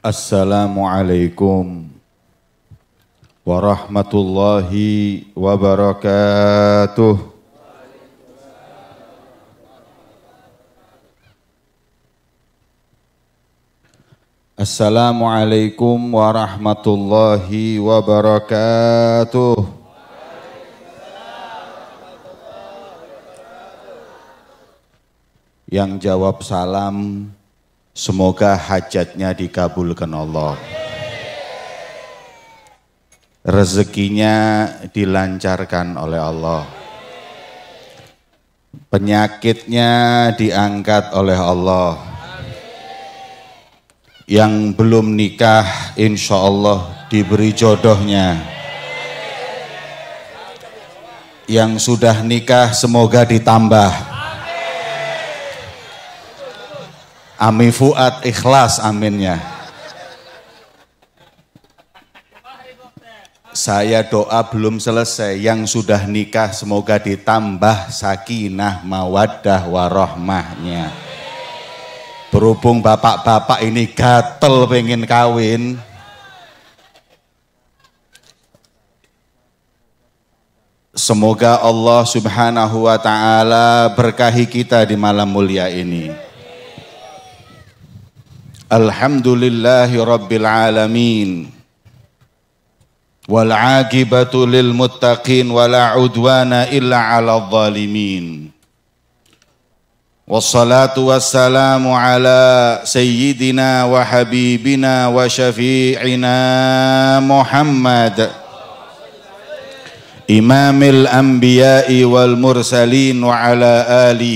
Assalamualaikum warahmatullahi wabarakatuh. Assalamualaikum warahmatullahi wabarakatuh. Yang jawab salam Semoga hajatnya dikabulkan Allah. Rezekinya dilancarkan oleh Allah. Penyakitnya diangkat oleh Allah. Yang belum nikah, insya Allah diberi jodohnya. Yang sudah nikah, semoga ditambah Amin Fuad ikhlas aminnya. Saya doa belum selesai. Yang sudah nikah semoga ditambah sakinah mawaddah warohmahnya. Berhubung bapak-bapak ini gatel pengen kawin, Semoga Allah Subhanahu wa Ta'ala berkahi kita di malam mulia ini. الحمد لله رب العالمين والعاقبة للمتقين ولا عدوان إلا على الظالمين والصلاة والسلام على سيدنا وحبيبنا وشفيعنا محمد إمام الأنبياء والمرسلين وعلى آله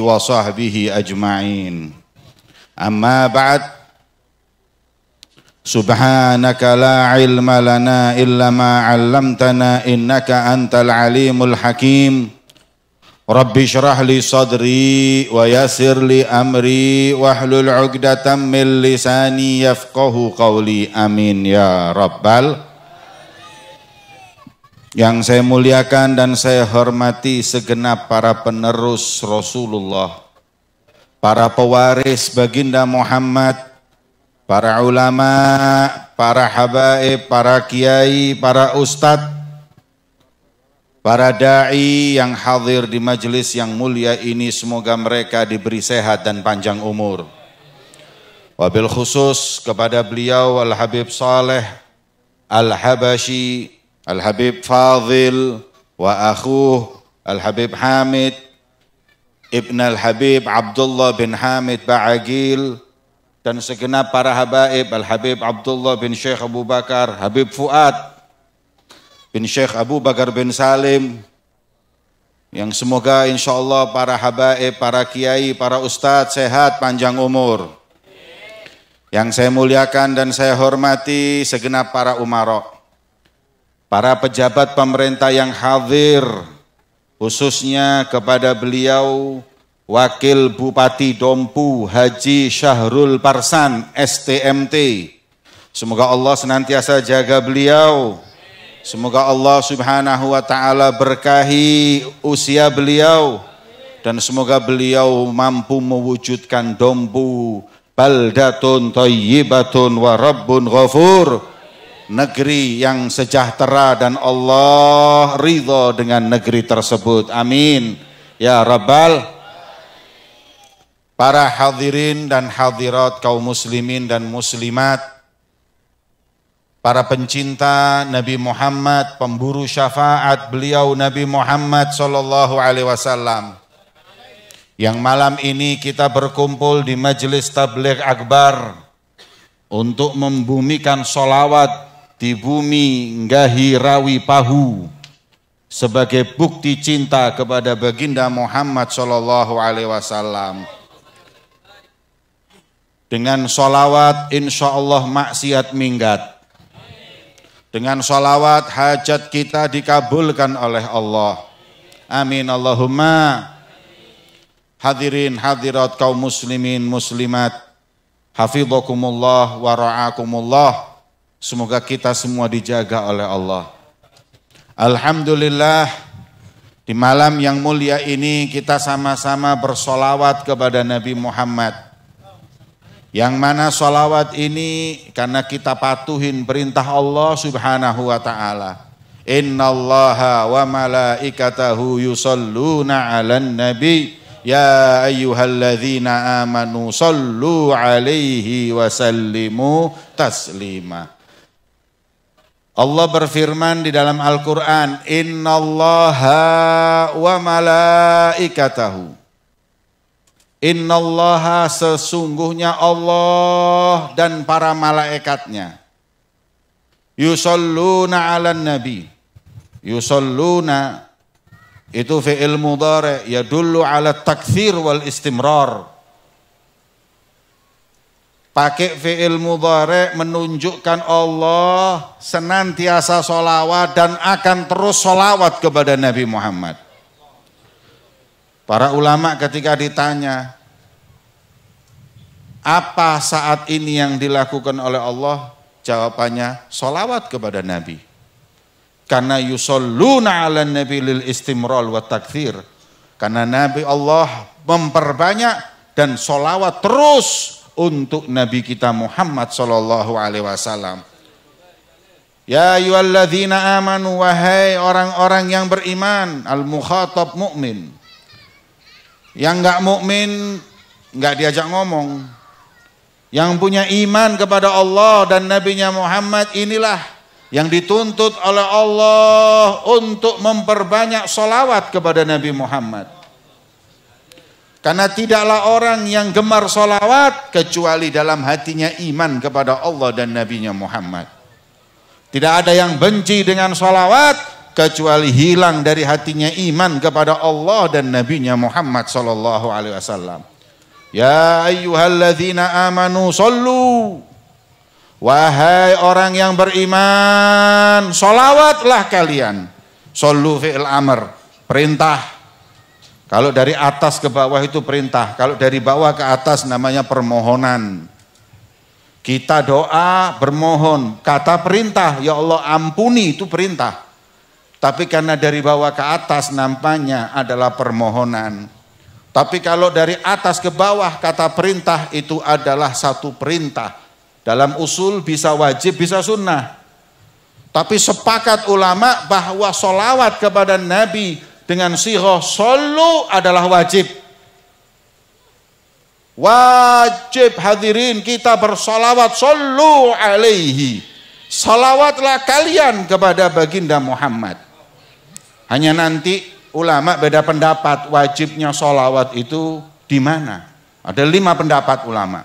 وصحبه أجمعين Amma ba'd Subhanaka la ilma illa ma 'allamtana innaka antal alimul hakim Rabbi shrah sadri wa amri wahlul 'uqdatam min amin ya rabbal yang saya muliakan dan saya hormati segenap para penerus Rasulullah para pewaris baginda Muhammad, para ulama, para habaib, para kiai, para ustadz, para da'i yang hadir di majelis yang mulia ini semoga mereka diberi sehat dan panjang umur. Wabil khusus kepada beliau Al-Habib Saleh, Al-Habashi, Al-Habib Fadil, wa akhuh Al-Habib Hamid, Ibn al-Habib Abdullah bin Hamid Ba'agil dan segenap para habaib Al-Habib Abdullah bin Syekh Abu Bakar, Habib Fuad bin Syekh Abu Bakar bin Salim yang semoga insya Allah para habaib, para kiai, para ustadz sehat panjang umur. Yang saya muliakan dan saya hormati segenap para umarok, para pejabat pemerintah yang hadir khususnya kepada beliau Wakil Bupati Dompu Haji Syahrul Parsan STMT. Semoga Allah senantiasa jaga beliau. Semoga Allah Subhanahu wa taala berkahi usia beliau dan semoga beliau mampu mewujudkan Dompu baldatun thayyibatun wa rabbun ghafur negeri yang sejahtera dan Allah ridho dengan negeri tersebut. Amin. Ya Rabbal. Para hadirin dan hadirat kaum muslimin dan muslimat. Para pencinta Nabi Muhammad, pemburu syafaat beliau Nabi Muhammad sallallahu alaihi wasallam. Yang malam ini kita berkumpul di majelis tabligh akbar untuk membumikan solawat di bumi ngahi Rawi Pahu sebagai bukti cinta kepada baginda Muhammad Shallallahu Alaihi Wasallam dengan sholawat insya Allah maksiat minggat dengan sholawat hajat kita dikabulkan oleh Allah amin Allahumma hadirin hadirat kaum muslimin muslimat hafidhukumullah wa ra'akumullah Semoga kita semua dijaga oleh Allah. Alhamdulillah, di malam yang mulia ini kita sama-sama bersolawat kepada Nabi Muhammad. Yang mana solawat ini karena kita patuhin perintah Allah subhanahu wa ta'ala. Inna allaha wa malaikatahu yusalluna ala nabi ya ayyuhalladzina amanu sallu alaihi wa sallimu taslima. Allah berfirman di dalam Al-Quran, Inna Allah wa malaikatahu. Inna Allah sesungguhnya Allah dan para malaikatnya. Yusalluna ala nabi. Yusalluna itu fi'il ya yadullu ala takfir wal istimrar. Pakai fi'il mudhari menunjukkan Allah senantiasa solawat dan akan terus solawat kepada Nabi Muhammad. Para ulama ketika ditanya, apa saat ini yang dilakukan oleh Allah? Jawabannya, solawat kepada Nabi. Karena yusalluna ala nabi lil istimrol wa takfir. Karena Nabi Allah memperbanyak dan solawat terus untuk Nabi kita Muhammad Shallallahu Alaihi Wasallam. Ya yualladzina amanu wahai orang-orang yang beriman al mukhatab mukmin. Yang nggak mukmin nggak diajak ngomong. Yang punya iman kepada Allah dan nabinya Muhammad inilah yang dituntut oleh Allah untuk memperbanyak solawat kepada Nabi Muhammad. Karena tidaklah orang yang gemar solawat kecuali dalam hatinya iman kepada Allah dan Nabi-Nya Muhammad. Tidak ada yang benci dengan solawat kecuali hilang dari hatinya iman kepada Allah dan Nabi-Nya Muhammad Sallallahu Alaihi Wasallam. Ya ayyuhalladzina amanu sallu Wahai orang yang beriman, solawatlah kalian. Sallu fi'il amr, perintah kalau dari atas ke bawah itu perintah, kalau dari bawah ke atas namanya permohonan. Kita doa, bermohon, kata perintah, ya Allah ampuni itu perintah. Tapi karena dari bawah ke atas nampaknya adalah permohonan. Tapi kalau dari atas ke bawah kata perintah itu adalah satu perintah. Dalam usul bisa wajib, bisa sunnah. Tapi sepakat ulama bahwa solawat kepada Nabi dengan siroh solu adalah wajib. Wajib hadirin kita bersolawat solu alaihi. Salawatlah kalian kepada baginda Muhammad. Hanya nanti ulama beda pendapat wajibnya solawat itu di mana. Ada lima pendapat ulama.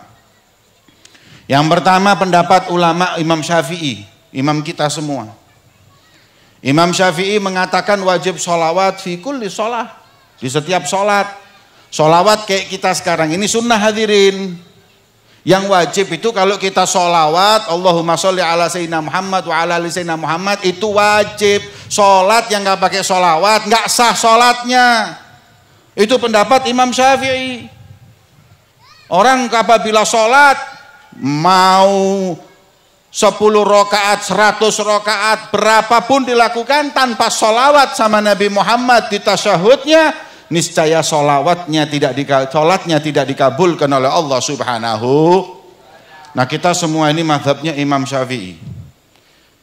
Yang pertama pendapat ulama Imam Syafi'i, imam kita semua Imam Syafi'i mengatakan wajib sholawat fi kulli sholah. Di setiap sholat. Sholawat kayak kita sekarang ini sunnah hadirin. Yang wajib itu kalau kita sholawat, Allahumma sholli ala Sayyidina Muhammad wa ala ali Sayyidina Muhammad, itu wajib. Sholat yang nggak pakai sholawat, nggak sah sholatnya. Itu pendapat Imam Syafi'i. Orang apabila sholat, mau 10 rokaat, 100 rokaat, berapapun dilakukan tanpa solawat sama Nabi Muhammad di tasyahudnya, niscaya solawatnya tidak solatnya tidak dikabulkan oleh Allah Subhanahu. Nah kita semua ini madhabnya Imam Syafi'i.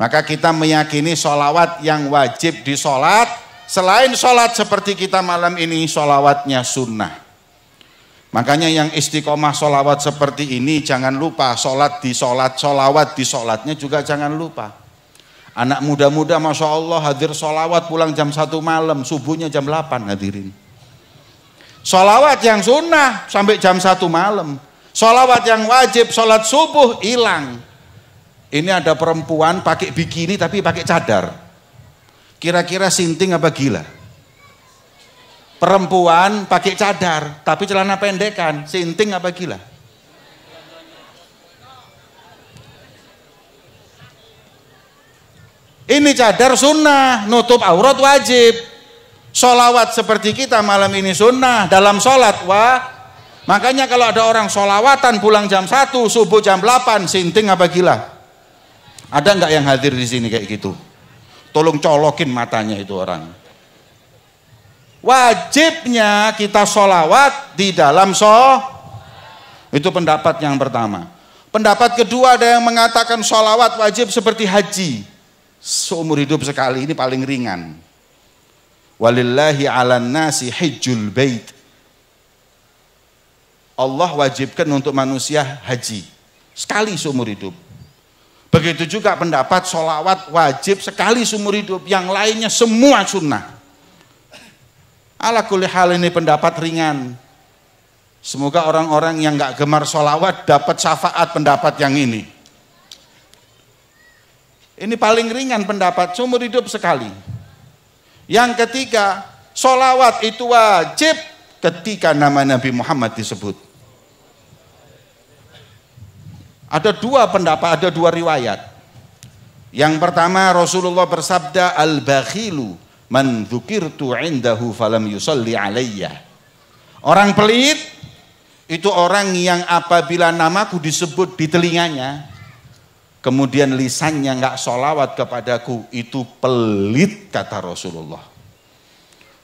Maka kita meyakini solawat yang wajib disolat. Selain solat seperti kita malam ini, solawatnya sunnah. Makanya yang istiqomah sholawat seperti ini jangan lupa sholat di sholat, sholawat di sholatnya juga jangan lupa. Anak muda-muda Masya Allah hadir sholawat pulang jam 1 malam, subuhnya jam 8 hadirin. Sholawat yang sunnah sampai jam 1 malam. Sholawat yang wajib, sholat subuh hilang. Ini ada perempuan pakai bikini tapi pakai cadar. Kira-kira sinting apa gila? Perempuan pakai cadar, tapi celana pendek kan, sinting apa gila? Ini cadar sunnah, nutup aurat wajib. Solawat seperti kita malam ini sunnah, dalam sholat. wah. Makanya kalau ada orang solawatan pulang jam 1, subuh jam 8, sinting apa gila? Ada nggak yang hadir di sini kayak gitu? Tolong colokin matanya itu orang wajibnya kita sholawat di dalam so itu pendapat yang pertama pendapat kedua ada yang mengatakan sholawat wajib seperti haji seumur hidup sekali ini paling ringan walillahi ala nasi hijjul bait Allah wajibkan untuk manusia haji sekali seumur hidup begitu juga pendapat sholawat wajib sekali seumur hidup yang lainnya semua sunnah Ala kulli hal ini pendapat ringan. Semoga orang-orang yang nggak gemar sholawat dapat syafaat pendapat yang ini. Ini paling ringan pendapat seumur hidup sekali. Yang ketiga, sholawat itu wajib ketika nama Nabi Muhammad disebut. Ada dua pendapat, ada dua riwayat. Yang pertama Rasulullah bersabda al-bakhilu Man dzukirtu indahu falam yusalli alayya. Orang pelit itu orang yang apabila namaku disebut di telinganya, kemudian lisannya nggak sholawat kepadaku, itu pelit kata Rasulullah.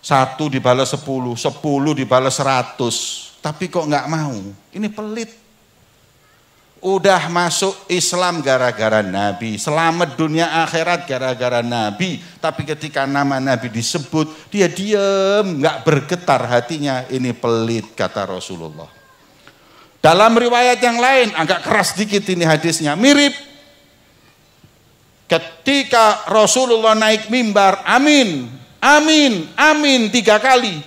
Satu dibalas sepuluh, sepuluh dibalas seratus, tapi kok nggak mau? Ini pelit udah masuk Islam gara-gara Nabi, selamat dunia akhirat gara-gara Nabi. Tapi ketika nama Nabi disebut, dia diam, nggak bergetar hatinya. Ini pelit kata Rasulullah. Dalam riwayat yang lain agak keras dikit ini hadisnya, mirip. Ketika Rasulullah naik mimbar, amin, amin, amin tiga kali.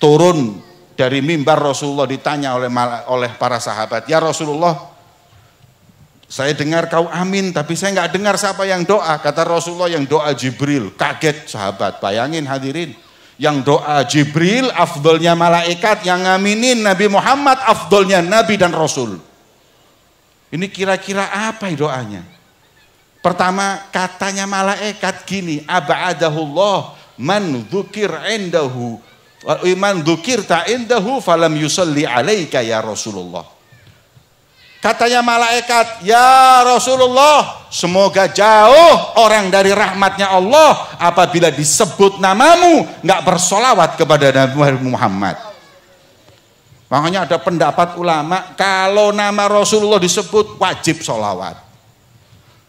Turun dari mimbar Rasulullah ditanya oleh oleh para sahabat, "Ya Rasulullah, saya dengar kau amin, tapi saya nggak dengar siapa yang doa." Kata Rasulullah yang doa Jibril. Kaget sahabat, bayangin hadirin. Yang doa Jibril afdolnya malaikat, yang ngaminin Nabi Muhammad afdolnya Nabi dan Rasul. Ini kira-kira apa doanya? Pertama katanya malaikat gini, "Aba'adahullah man dzukir endahu Iman dukir Indahu, falam yusalli alaika ya Rasulullah. Katanya malaikat, ya Rasulullah, semoga jauh orang dari rahmatnya Allah apabila disebut namamu nggak bersolawat kepada Nabi Muhammad. Makanya ada pendapat ulama, kalau nama Rasulullah disebut wajib solawat.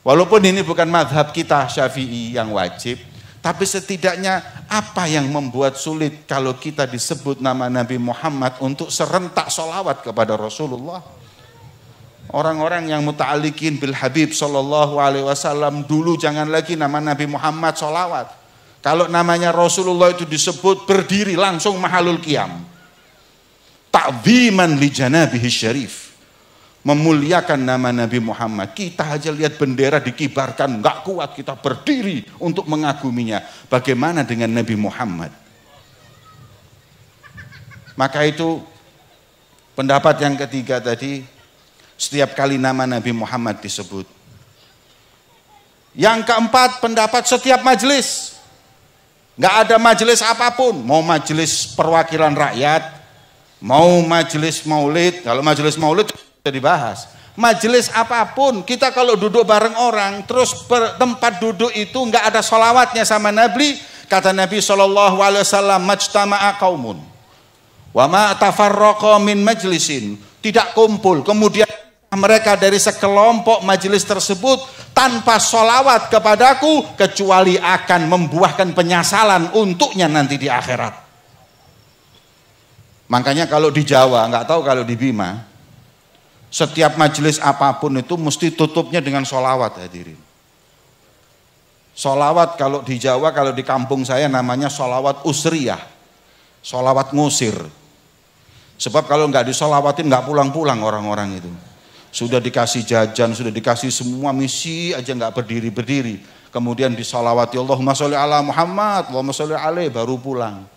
Walaupun ini bukan madhab kita syafi'i yang wajib, tapi setidaknya apa yang membuat sulit kalau kita disebut nama Nabi Muhammad untuk serentak solawat kepada Rasulullah? Orang-orang yang muta'alikin bil Habib Shallallahu Alaihi Wasallam dulu jangan lagi nama Nabi Muhammad solawat. Kalau namanya Rasulullah itu disebut berdiri langsung mahalul kiam. Ta'ziman li janabihi syarif memuliakan nama Nabi Muhammad. Kita aja lihat bendera dikibarkan, nggak kuat kita berdiri untuk mengaguminya. Bagaimana dengan Nabi Muhammad? Maka itu pendapat yang ketiga tadi, setiap kali nama Nabi Muhammad disebut. Yang keempat pendapat setiap majelis. Nggak ada majelis apapun, mau majelis perwakilan rakyat, mau majelis maulid, kalau majelis maulid bisa dibahas. Majelis apapun, kita kalau duduk bareng orang, terus per, tempat duduk itu nggak ada solawatnya sama Nabi, kata Nabi Shallallahu Alaihi Wasallam, majtama'a kaumun, wama tafarroko min majlisin, tidak kumpul. Kemudian mereka dari sekelompok majelis tersebut tanpa solawat kepadaku kecuali akan membuahkan penyesalan untuknya nanti di akhirat. Makanya kalau di Jawa, nggak tahu kalau di Bima, setiap majelis apapun itu mesti tutupnya dengan solawat hadirin. Solawat kalau di Jawa, kalau di kampung saya namanya solawat usriyah. Solawat ngusir. Sebab kalau nggak disolawatin nggak pulang-pulang orang-orang itu. Sudah dikasih jajan, sudah dikasih semua misi aja nggak berdiri-berdiri. Kemudian disolawati Allahumma sholli ala Muhammad, Allahumma sholli alaih baru pulang.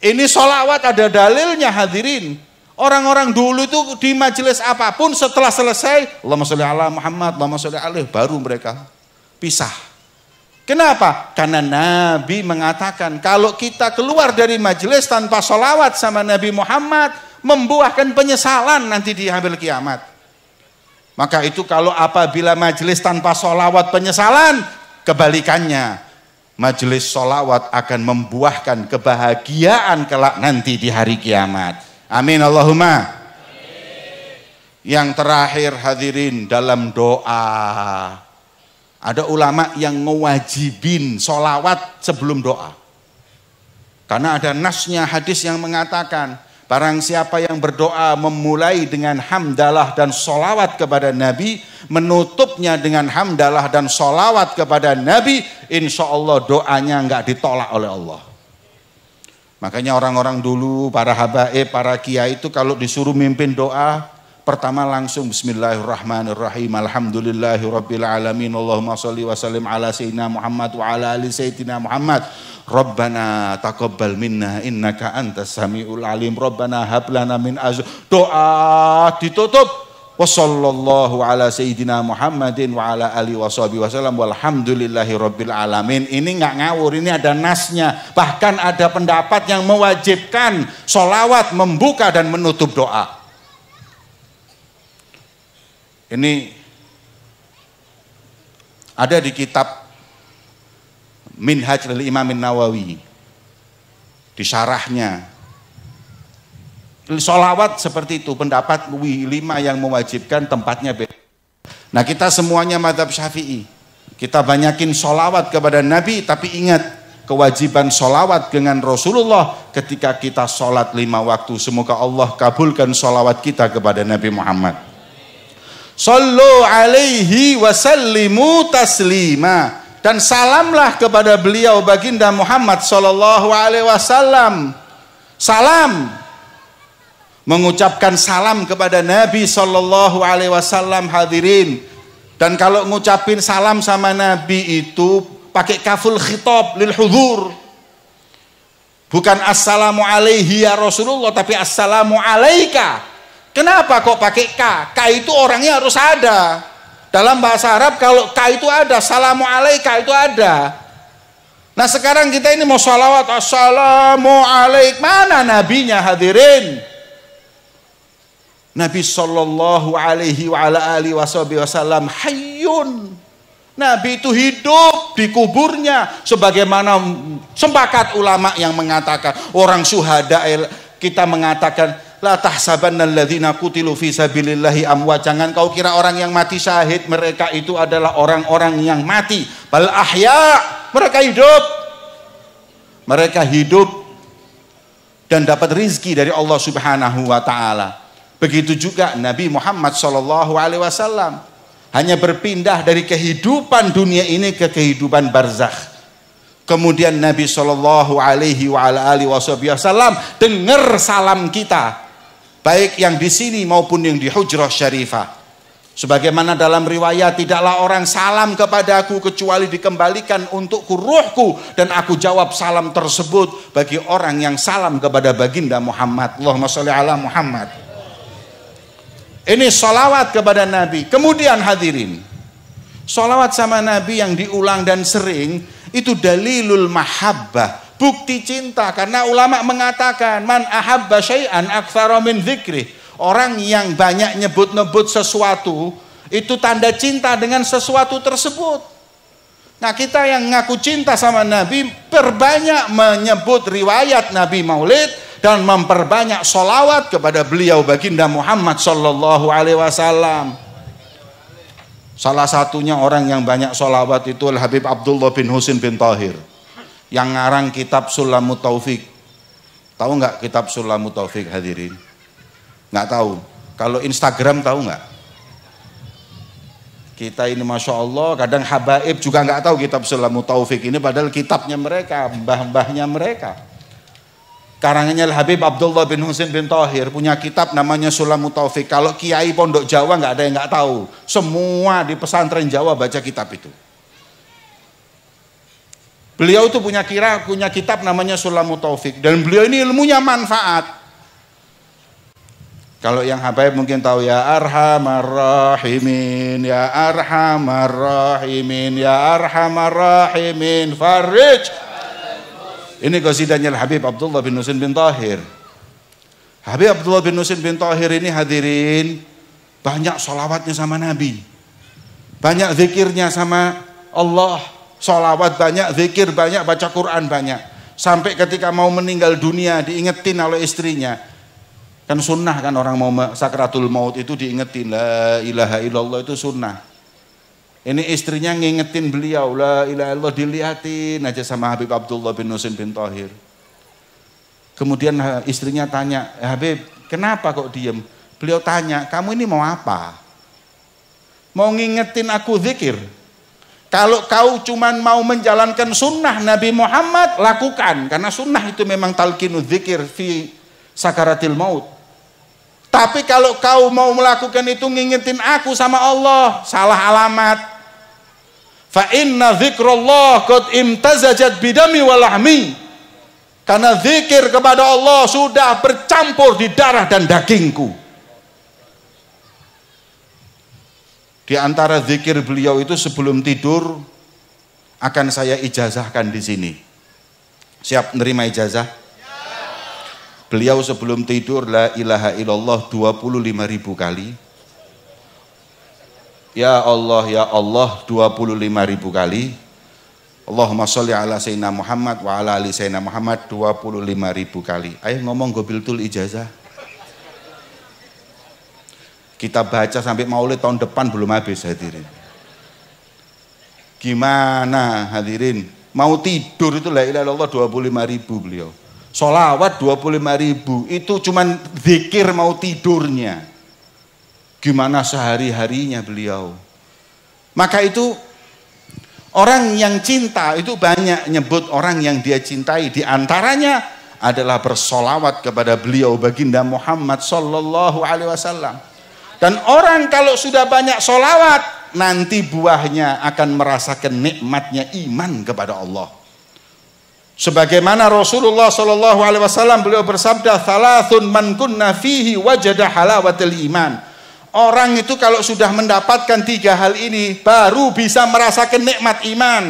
Ini solawat ada dalilnya hadirin. Orang-orang dulu itu di majelis apapun setelah selesai, Allahumma sholli ala Muhammad, Allahumma sholli alaih, baru mereka pisah. Kenapa? Karena Nabi mengatakan kalau kita keluar dari majelis tanpa solawat sama Nabi Muhammad, membuahkan penyesalan nanti di hari kiamat. Maka itu kalau apabila majelis tanpa solawat penyesalan, kebalikannya. Majelis solawat akan membuahkan kebahagiaan kelak nanti di hari kiamat. Amin Allahumma. Yang terakhir hadirin dalam doa. Ada ulama yang mewajibin solawat sebelum doa. Karena ada nasnya hadis yang mengatakan, barang siapa yang berdoa memulai dengan hamdalah dan solawat kepada Nabi, menutupnya dengan hamdalah dan solawat kepada Nabi, insya Allah doanya nggak ditolak oleh Allah. Makanya orang-orang dulu, para habaib, para kiai itu kalau disuruh mimpin doa, pertama langsung bismillahirrahmanirrahim alhamdulillahi Allahumma salli wa sallim ala sayyidina Muhammad wa ala ali sayyidina Muhammad Rabbana taqabbal minna innaka antas samiul alim Rabbana habla namin min azu doa ditutup Wa sallallahu ala sayyidina Muhammadin wa ala alihi wa sahbihi walhamdulillahi rabbil alamin. Ini nggak ngawur, ini ada nasnya. Bahkan ada pendapat yang mewajibkan solawat membuka dan menutup doa. Ini ada di kitab Minhaj Imamin Imam Nawawi. Di syarahnya Solawat seperti itu, pendapat lima yang mewajibkan tempatnya beda. Nah kita semuanya madhab syafi'i. Kita banyakin solawat kepada Nabi, tapi ingat kewajiban solawat dengan Rasulullah ketika kita sholat lima waktu. Semoga Allah kabulkan solawat kita kepada Nabi Muhammad. Sallu alaihi wasallimu taslima. Dan salamlah kepada beliau baginda Muhammad sallallahu alaihi wasallam. Salam mengucapkan salam kepada Nabi Shallallahu Alaihi Wasallam hadirin dan kalau ngucapin salam sama Nabi itu pakai kaful khitab lil hudur bukan assalamu alaihi ya Rasulullah tapi assalamu alaika kenapa kok pakai k k itu orangnya harus ada dalam bahasa Arab kalau k itu ada salamu alaika itu ada nah sekarang kita ini mau salawat assalamu alaik mana nabinya hadirin Nabi Shallallahu Alaihi Wasallam Hayun. Nabi itu hidup di kuburnya sebagaimana sepakat ulama yang mengatakan orang syuhada kita mengatakan la tahsaban dan qutilu fi sabilillahi amwat jangan kau kira orang yang mati syahid mereka itu adalah orang-orang yang mati bal ahya mereka hidup mereka hidup dan dapat rizki dari Allah Subhanahu wa taala Begitu juga Nabi Muhammad Shallallahu Alaihi Wasallam hanya berpindah dari kehidupan dunia ini ke kehidupan barzakh. Kemudian Nabi Shallallahu Alaihi Wasallam dengar salam kita, baik yang di sini maupun yang di hujrah syarifah. Sebagaimana dalam riwayat tidaklah orang salam kepadaku kecuali dikembalikan untuk ruhku dan aku jawab salam tersebut bagi orang yang salam kepada baginda Muhammad. Allahumma sholli ala Muhammad. Ini solawat kepada Nabi. Kemudian hadirin, solawat sama Nabi yang diulang dan sering itu dalilul mahabbah, bukti cinta karena ulama mengatakan man ahabba syai'an aktsara min dzikri orang yang banyak nyebut-nyebut sesuatu itu tanda cinta dengan sesuatu tersebut nah kita yang ngaku cinta sama nabi perbanyak menyebut riwayat nabi maulid dan memperbanyak solawat kepada beliau baginda Muhammad sallallahu Alaihi Wasallam. Salah satunya orang yang banyak solawat itu Al Habib Abdullah bin Husin bin Tahir yang ngarang kitab Sulamut Taufik. Tahu nggak kitab Sulamut Taufik hadirin? Nggak tahu. Kalau Instagram tahu nggak? Kita ini masya Allah kadang habaib juga nggak tahu kitab Sulamut Taufik ini padahal kitabnya mereka, mbah-mbahnya mereka. Karangannya Habib Abdullah bin Husin bin Tohir punya kitab namanya Sulamu Taufik. Kalau kiai pondok Jawa nggak ada yang nggak tahu. Semua di pesantren Jawa baca kitab itu. Beliau itu punya kira punya kitab namanya Sulamu Taufik dan beliau ini ilmunya manfaat. Kalau yang Habib mungkin tahu ya arhamar rahimin ya arhamar rahimin ya arhamar rahimin farij ini qasidahnya Habib Abdullah bin Nusin bin Tahir. Habib Abdullah bin Nusin bin Tahir ini hadirin banyak solawatnya sama Nabi. Banyak zikirnya sama Allah. Solawat banyak, zikir banyak, baca Quran banyak. Sampai ketika mau meninggal dunia diingetin oleh istrinya. Kan sunnah kan orang mau sakratul maut itu diingetin. La ilaha illallah itu sunnah. Ini istrinya ngingetin beliau, la ilaha illallah dilihatin aja sama Habib Abdullah bin Nusin bin Tahir. Kemudian istrinya tanya, eh, Habib kenapa kok diem? Beliau tanya, kamu ini mau apa? Mau ngingetin aku zikir? Kalau kau cuman mau menjalankan sunnah Nabi Muhammad, lakukan. Karena sunnah itu memang talqinu zikir fi sakaratil maut. Tapi kalau kau mau melakukan itu ngingetin aku sama Allah, salah alamat. Fa inna dzikrullah qad imtazajat bidami walahmi. Karena zikir kepada Allah sudah bercampur di darah dan dagingku. Di antara zikir beliau itu sebelum tidur akan saya ijazahkan di sini. Siap menerima ijazah? Beliau sebelum tidur la ilaha illallah 25 ribu kali. Ya Allah, Ya Allah 25 ribu kali. Allahumma sholli ala Sayyidina Muhammad wa ala ali Sayyidina Muhammad 25 ribu kali. Ayo ngomong tul ijazah. Kita baca sampai maulid tahun depan belum habis hadirin. Gimana hadirin? Mau tidur itu la ilaha illallah 25 ribu beliau. Solawat 25 ribu itu cuman zikir mau tidurnya gimana sehari-harinya beliau. Maka itu orang yang cinta itu banyak nyebut orang yang dia cintai. Di antaranya adalah bersolawat kepada beliau baginda Muhammad Sallallahu Alaihi Wasallam. Dan orang kalau sudah banyak solawat nanti buahnya akan merasakan nikmatnya iman kepada Allah. Sebagaimana Rasulullah Shallallahu Alaihi Wasallam beliau bersabda, "Thalathun man kunna fihi wajada halawatil iman." Orang itu kalau sudah mendapatkan tiga hal ini baru bisa merasakan nikmat iman.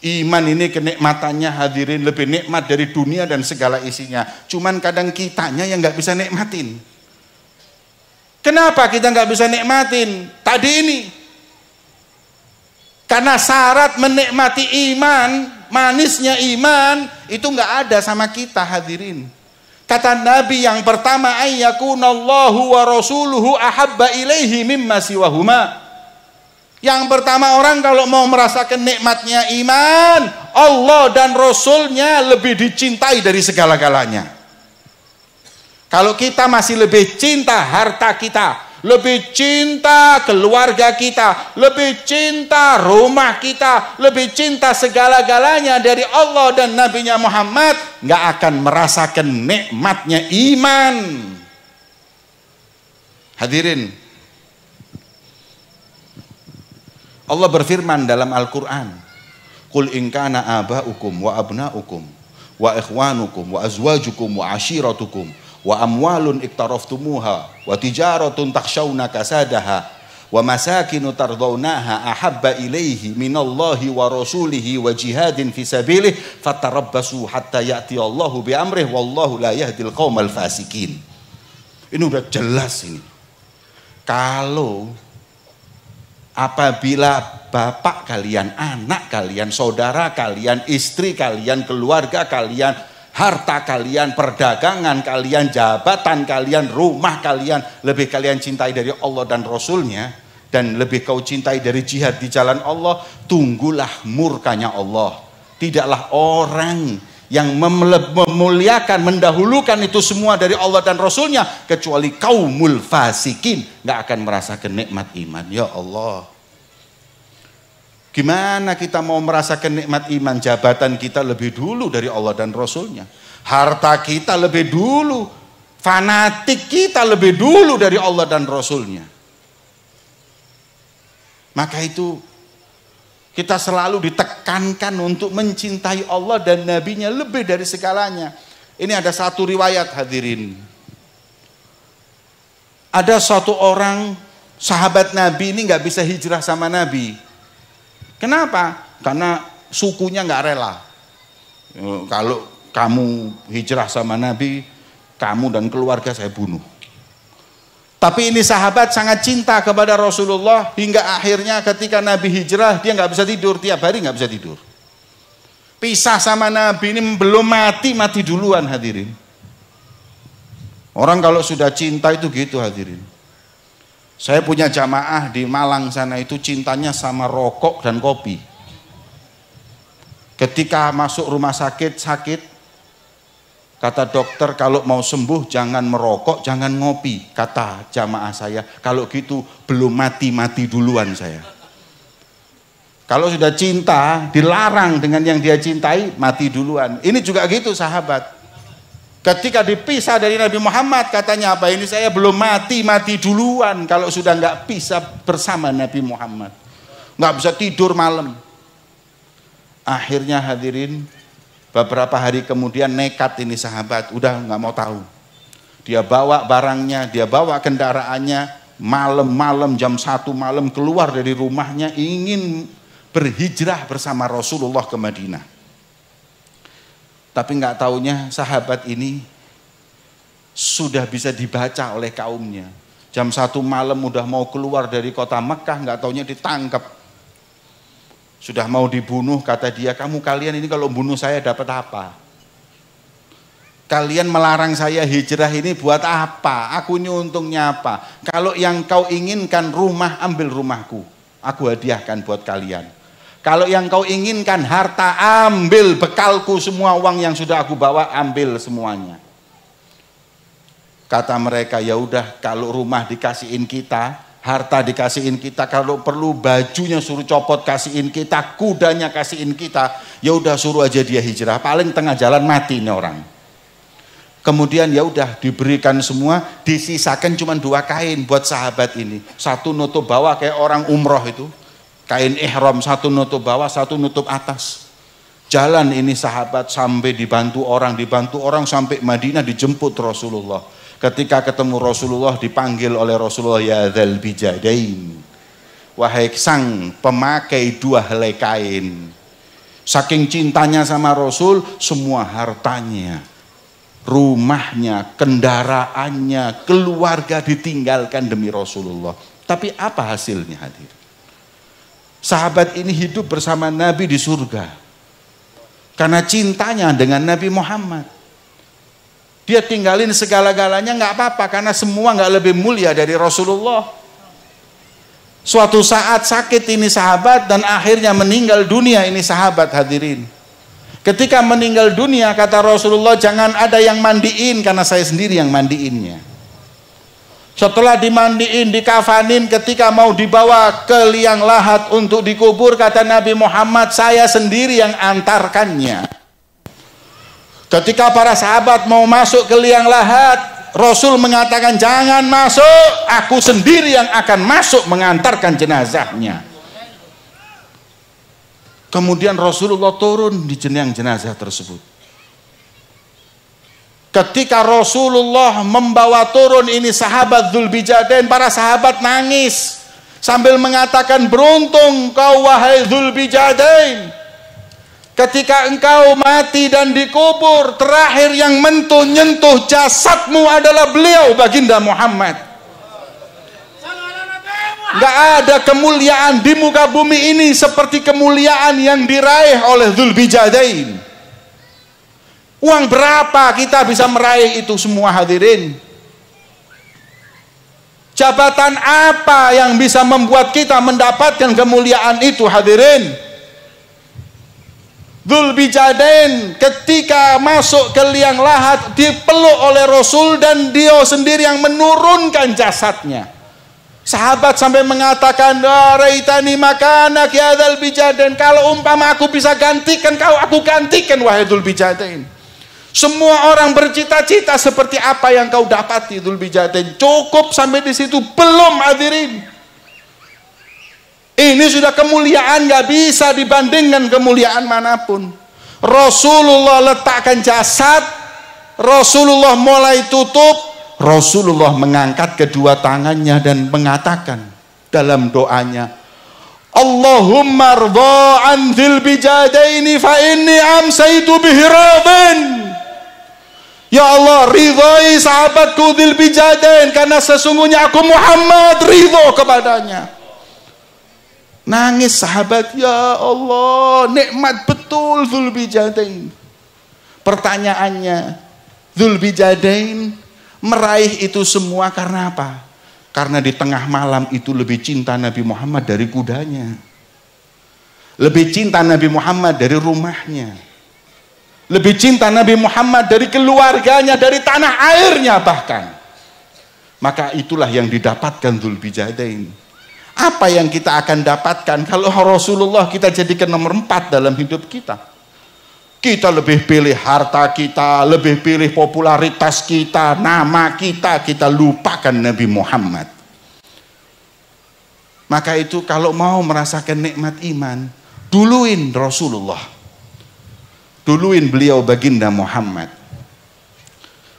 Iman ini kenikmatannya hadirin lebih nikmat dari dunia dan segala isinya. Cuman kadang kitanya yang nggak bisa nikmatin. Kenapa kita nggak bisa nikmatin? Tadi ini. Karena syarat menikmati iman, manisnya iman itu nggak ada sama kita hadirin. Kata Nabi yang pertama ayyakunallahu wa rasuluhu ahabba ilaihi mimma siwahuma. Yang pertama orang kalau mau merasakan nikmatnya iman, Allah dan Rasulnya lebih dicintai dari segala-galanya. Kalau kita masih lebih cinta harta kita, lebih cinta keluarga kita, lebih cinta rumah kita, lebih cinta segala-galanya dari Allah dan Nabi-Nya Muhammad, nggak akan merasakan nikmatnya iman. Hadirin, Allah berfirman dalam Al-Quran, "Kul inkana aba'ukum wa abna'ukum wa ikhwanukum wa azwajukum wa ashiratukum wa amwalun iktaraftumuha wa tijaratun takshawna kasadaha wa masakinu tardawnaha ahabba ilaihi minallahi wa rasulihi wa jihadin fi sabilih fatarabbasu hatta ya'ti Allahu bi amrih wallahu la yahdil qaumal fasikin ini udah jelas ini kalau apabila bapak kalian, anak kalian, saudara kalian, istri kalian, keluarga kalian harta kalian, perdagangan kalian, jabatan kalian, rumah kalian lebih kalian cintai dari Allah dan Rasulnya dan lebih kau cintai dari jihad di jalan Allah, tunggulah murkanya Allah. Tidaklah orang yang memuliakan, mendahulukan itu semua dari Allah dan Rasulnya kecuali kaumul fasikin nggak akan merasa kenikmat iman ya Allah Gimana kita mau merasakan nikmat iman jabatan kita lebih dulu dari Allah dan Rasulnya. Harta kita lebih dulu. Fanatik kita lebih dulu dari Allah dan Rasulnya. Maka itu kita selalu ditekankan untuk mencintai Allah dan Nabi-Nya lebih dari segalanya. Ini ada satu riwayat hadirin. Ada satu orang sahabat Nabi ini nggak bisa hijrah sama Nabi Kenapa? Karena sukunya nggak rela. Eh, kalau kamu hijrah sama Nabi, kamu dan keluarga saya bunuh. Tapi ini sahabat sangat cinta kepada Rasulullah hingga akhirnya ketika Nabi hijrah dia nggak bisa tidur tiap hari nggak bisa tidur. Pisah sama Nabi ini belum mati mati duluan hadirin. Orang kalau sudah cinta itu gitu hadirin. Saya punya jamaah di Malang sana itu cintanya sama rokok dan kopi. Ketika masuk rumah sakit sakit, kata dokter kalau mau sembuh jangan merokok, jangan ngopi, kata jamaah saya. Kalau gitu belum mati-mati duluan saya. Kalau sudah cinta, dilarang dengan yang dia cintai, mati duluan. Ini juga gitu sahabat. Ketika dipisah dari Nabi Muhammad katanya apa ini saya belum mati mati duluan kalau sudah nggak pisah bersama Nabi Muhammad nggak bisa tidur malam. Akhirnya hadirin beberapa hari kemudian nekat ini sahabat udah nggak mau tahu. Dia bawa barangnya, dia bawa kendaraannya malam-malam jam satu malam keluar dari rumahnya ingin berhijrah bersama Rasulullah ke Madinah. Tapi nggak taunya sahabat ini sudah bisa dibaca oleh kaumnya. Jam satu malam udah mau keluar dari kota Mekah, nggak taunya ditangkap. Sudah mau dibunuh, kata dia, kamu kalian ini kalau bunuh saya dapat apa? Kalian melarang saya hijrah ini buat apa? Aku ini untungnya apa? Kalau yang kau inginkan rumah, ambil rumahku. Aku hadiahkan buat kalian. Kalau yang kau inginkan harta, ambil bekalku semua uang yang sudah aku bawa, ambil semuanya. Kata mereka, ya udah kalau rumah dikasihin kita, harta dikasihin kita, kalau perlu bajunya suruh copot kasihin kita, kudanya kasihin kita, ya udah suruh aja dia hijrah, paling tengah jalan mati nih orang. Kemudian ya udah diberikan semua, disisakan cuma dua kain buat sahabat ini. Satu nutup bawa kayak orang umroh itu, Kain ihram satu nutup bawah, satu nutup atas. Jalan ini sahabat sampai dibantu orang, dibantu orang sampai Madinah dijemput Rasulullah. Ketika ketemu Rasulullah dipanggil oleh Rasulullah ya dzal bijadain. Wahai sang pemakai dua helai kain. Saking cintanya sama Rasul, semua hartanya, rumahnya, kendaraannya, keluarga ditinggalkan demi Rasulullah. Tapi apa hasilnya hadir? Sahabat ini hidup bersama Nabi di surga. Karena cintanya dengan Nabi Muhammad. Dia tinggalin segala-galanya nggak apa-apa karena semua nggak lebih mulia dari Rasulullah. Suatu saat sakit ini sahabat dan akhirnya meninggal dunia ini sahabat hadirin. Ketika meninggal dunia kata Rasulullah jangan ada yang mandiin karena saya sendiri yang mandiinnya. Setelah dimandiin, dikafanin ketika mau dibawa ke liang lahat untuk dikubur, kata Nabi Muhammad, saya sendiri yang antarkannya. Ketika para sahabat mau masuk ke liang lahat, Rasul mengatakan jangan masuk, aku sendiri yang akan masuk mengantarkan jenazahnya. Kemudian Rasulullah turun di jenang jenazah tersebut. Ketika Rasulullah membawa turun ini sahabat Zulbijadain, para sahabat nangis sambil mengatakan beruntung kau wahai Zulbijadain. Ketika engkau mati dan dikubur, terakhir yang mentuh nyentuh jasadmu adalah beliau baginda Muhammad. Gak ada kemuliaan di muka bumi ini seperti kemuliaan yang diraih oleh Zulbijadain. Uang berapa kita bisa meraih itu semua hadirin? Jabatan apa yang bisa membuat kita mendapatkan kemuliaan itu hadirin? Zulbijadain ketika masuk ke liang lahat dipeluk oleh Rasul dan dia sendiri yang menurunkan jasadnya. Sahabat sampai mengatakan, ya "Raitani makana ya Zulbijadain, kalau umpama aku bisa gantikan kau, aku gantikan wahai Zulbijadain." Semua orang bercita-cita seperti apa yang kau dapati jatin. Cukup sampai di situ belum hadirin. Ini sudah kemuliaan nggak bisa dibandingkan kemuliaan manapun. Rasulullah letakkan jasad, Rasulullah mulai tutup, Rasulullah mengangkat kedua tangannya dan mengatakan dalam doanya, Allahumma ardha an dzil bijadaini fa inni amsaitu bihi radin. Ya Allah, ridhoi sahabatku dil bijaden karena sesungguhnya aku Muhammad ridho kepadanya. Nangis sahabat, ya Allah, nikmat betul dil bijaden. Pertanyaannya, dil bijaden meraih itu semua karena apa? Karena di tengah malam itu lebih cinta Nabi Muhammad dari kudanya. Lebih cinta Nabi Muhammad dari rumahnya lebih cinta Nabi Muhammad dari keluarganya, dari tanah airnya bahkan. Maka itulah yang didapatkan Zulbijadain. Apa yang kita akan dapatkan kalau Rasulullah kita jadikan nomor empat dalam hidup kita? Kita lebih pilih harta kita, lebih pilih popularitas kita, nama kita, kita lupakan Nabi Muhammad. Maka itu kalau mau merasakan nikmat iman, duluin Rasulullah duluin beliau baginda Muhammad.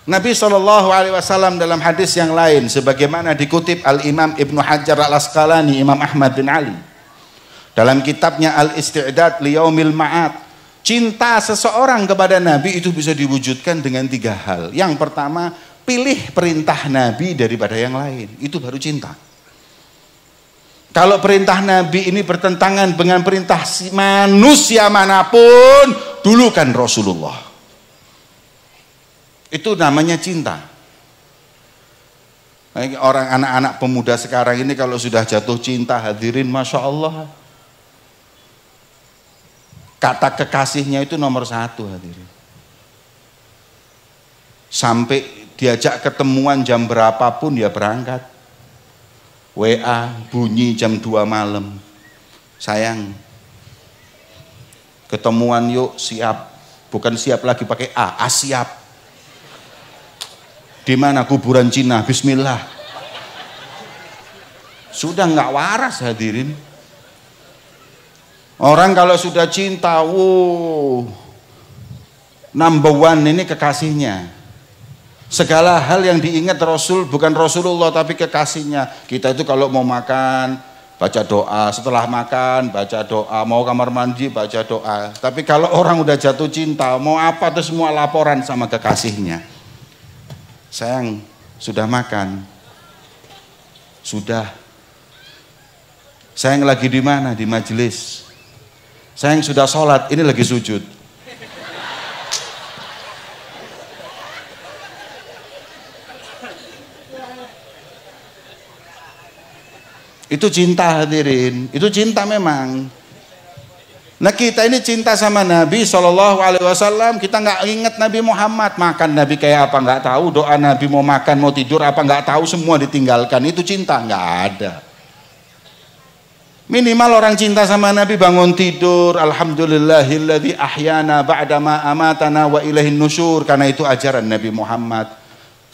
Nabi Shallallahu Alaihi Wasallam dalam hadis yang lain, sebagaimana dikutip Al Imam Ibnu Hajar Al Asqalani, Imam Ahmad bin Ali, dalam kitabnya Al Isti'dad Liyaumil Ma'at, cinta seseorang kepada Nabi itu bisa diwujudkan dengan tiga hal. Yang pertama, pilih perintah Nabi daripada yang lain, itu baru cinta. Kalau perintah Nabi ini bertentangan dengan perintah manusia manapun, dulu kan Rasulullah. Itu namanya cinta. Orang anak-anak pemuda sekarang ini kalau sudah jatuh cinta hadirin Masya Allah. Kata kekasihnya itu nomor satu hadirin. Sampai diajak ketemuan jam berapapun dia ya berangkat. WA bunyi jam 2 malam. Sayang, Ketemuan yuk siap. Bukan siap lagi pakai A, A siap. Di mana kuburan Cina? Bismillah. Sudah nggak waras hadirin. Orang kalau sudah cinta, wow, number one ini kekasihnya. Segala hal yang diingat Rasul bukan Rasulullah tapi kekasihnya. Kita itu kalau mau makan, baca doa, setelah makan baca doa, mau kamar mandi baca doa. Tapi kalau orang udah jatuh cinta, mau apa tuh semua laporan sama kekasihnya. Sayang, sudah makan? Sudah. Sayang lagi di mana? Di majelis. Sayang sudah sholat, ini lagi sujud Itu cinta hadirin, itu cinta memang. Nah kita ini cinta sama Nabi Shallallahu Alaihi Wasallam. Kita nggak inget Nabi Muhammad makan Nabi kayak apa nggak tahu. Doa Nabi mau makan mau tidur apa nggak tahu. Semua ditinggalkan itu cinta nggak ada. Minimal orang cinta sama Nabi bangun tidur, alhamdulillahilladzi ahyana ba'dama amatana wa ilahin nusyur karena itu ajaran Nabi Muhammad.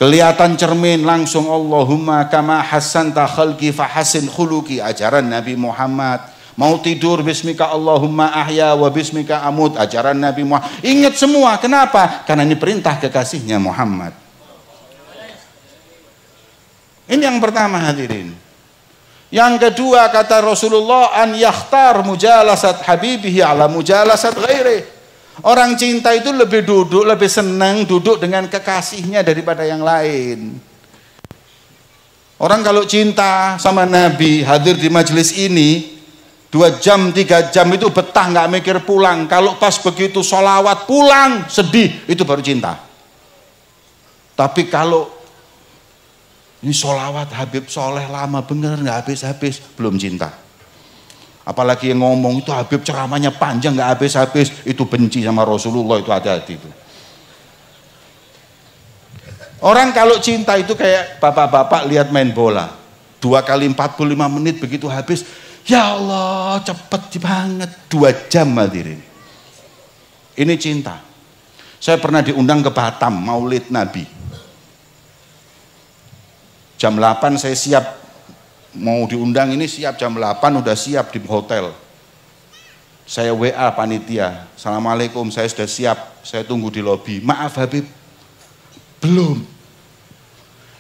Kelihatan cermin langsung Allahumma kama Hasan takhalki fahasin khuluki ajaran Nabi Muhammad. Mau tidur bismika Allahumma ahya wa bismika amut ajaran Nabi Muhammad. Ingat semua kenapa? Karena ini perintah kekasihnya Muhammad. Ini yang pertama hadirin. Yang kedua kata Rasulullah an yakhtar mujalasat habibihi ala mujalasat ghairihi Orang cinta itu lebih duduk, lebih senang duduk dengan kekasihnya daripada yang lain. Orang kalau cinta sama Nabi hadir di majelis ini, dua jam, tiga jam itu betah nggak mikir pulang. Kalau pas begitu sholawat pulang, sedih, itu baru cinta. Tapi kalau ini sholawat Habib Soleh lama bener nggak habis-habis, belum cinta. Apalagi yang ngomong itu Habib ceramahnya panjang nggak habis-habis, itu benci sama Rasulullah itu hati-hati itu. Orang kalau cinta itu kayak bapak-bapak lihat main bola. Dua kali 45 menit begitu habis, ya Allah cepet banget. Dua jam hadirin. Ini cinta. Saya pernah diundang ke Batam, maulid Nabi. Jam 8 saya siap mau diundang ini siap jam 8 udah siap di hotel. Saya WA panitia, Assalamualaikum saya sudah siap, saya tunggu di lobi. Maaf Habib, belum.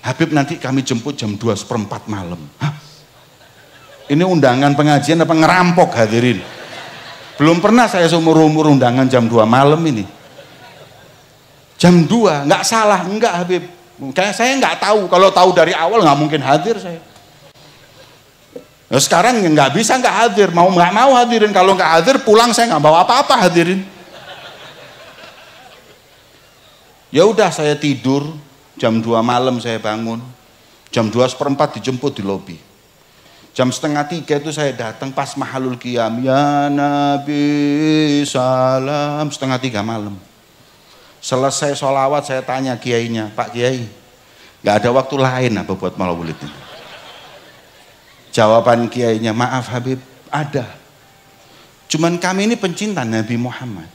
Habib nanti kami jemput jam 2 seperempat malam. Hah? Ini undangan pengajian apa ngerampok hadirin? Belum pernah saya seumur-umur undangan jam 2 malam ini. Jam 2, nggak salah, nggak Habib. Kayak saya nggak tahu, kalau tahu dari awal nggak mungkin hadir saya. Nah, sekarang yang nggak bisa nggak hadir, mau nggak mau hadirin. Kalau nggak hadir pulang saya nggak bawa apa-apa hadirin. Ya udah saya tidur jam 2 malam saya bangun. Jam 2 seperempat dijemput di lobi. Jam setengah tiga itu saya datang pas mahalul kiam. Ya Nabi salam setengah tiga malam. Selesai sholawat saya tanya kiainya, Pak Kiai, nggak ada waktu lain apa buat malam ini? Jawaban kiainya, maaf Habib, ada. Cuman kami ini pencinta Nabi Muhammad.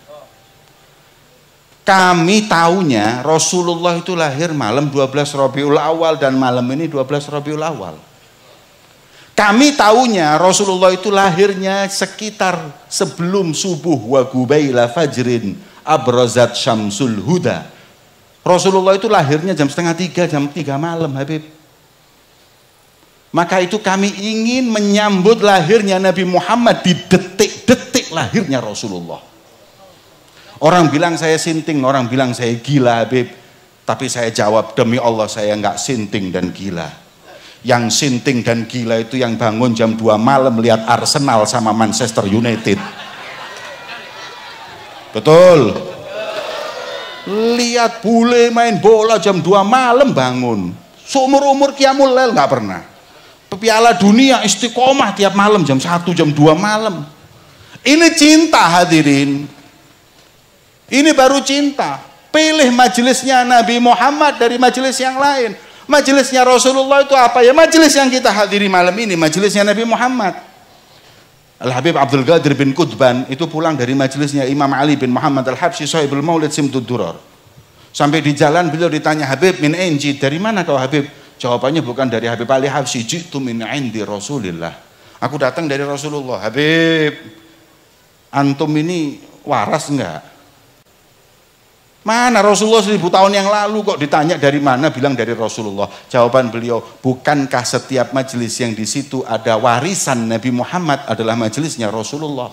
Kami tahunya Rasulullah itu lahir malam 12 Rabiul Awal dan malam ini 12 Rabiul Awal. Kami tahunya Rasulullah itu lahirnya sekitar sebelum subuh wa gubaila fajrin abrazat syamsul huda. Rasulullah itu lahirnya jam setengah tiga, jam tiga malam Habib. Maka itu kami ingin menyambut lahirnya Nabi Muhammad di detik-detik lahirnya Rasulullah. Orang bilang saya sinting, orang bilang saya gila Habib. Tapi saya jawab demi Allah saya nggak sinting dan gila. Yang sinting dan gila itu yang bangun jam 2 malam lihat Arsenal sama Manchester United. Betul. Lihat bule main bola jam 2 malam bangun. Seumur-umur kiamul nggak pernah. Piala dunia istiqomah tiap malam jam 1 jam 2 malam. Ini cinta hadirin. Ini baru cinta. Pilih majelisnya Nabi Muhammad dari majelis yang lain. Majelisnya Rasulullah itu apa ya? Majelis yang kita hadiri malam ini, majelisnya Nabi Muhammad. Al-Habib Abdul Qadir bin Qudban itu pulang dari majelisnya Imam Ali bin Muhammad Al-Habsyi Sohibul Maulid Simtud Duror. Sampai di jalan beliau ditanya, Habib min enji, dari mana kau Habib? Jawabannya bukan dari Habib Ali Habsi, jitu min indi Rasulillah. Aku datang dari Rasulullah. Habib, antum ini waras enggak? Mana Rasulullah seribu tahun yang lalu kok ditanya dari mana bilang dari Rasulullah. Jawaban beliau, bukankah setiap majelis yang di situ ada warisan Nabi Muhammad adalah majelisnya Rasulullah.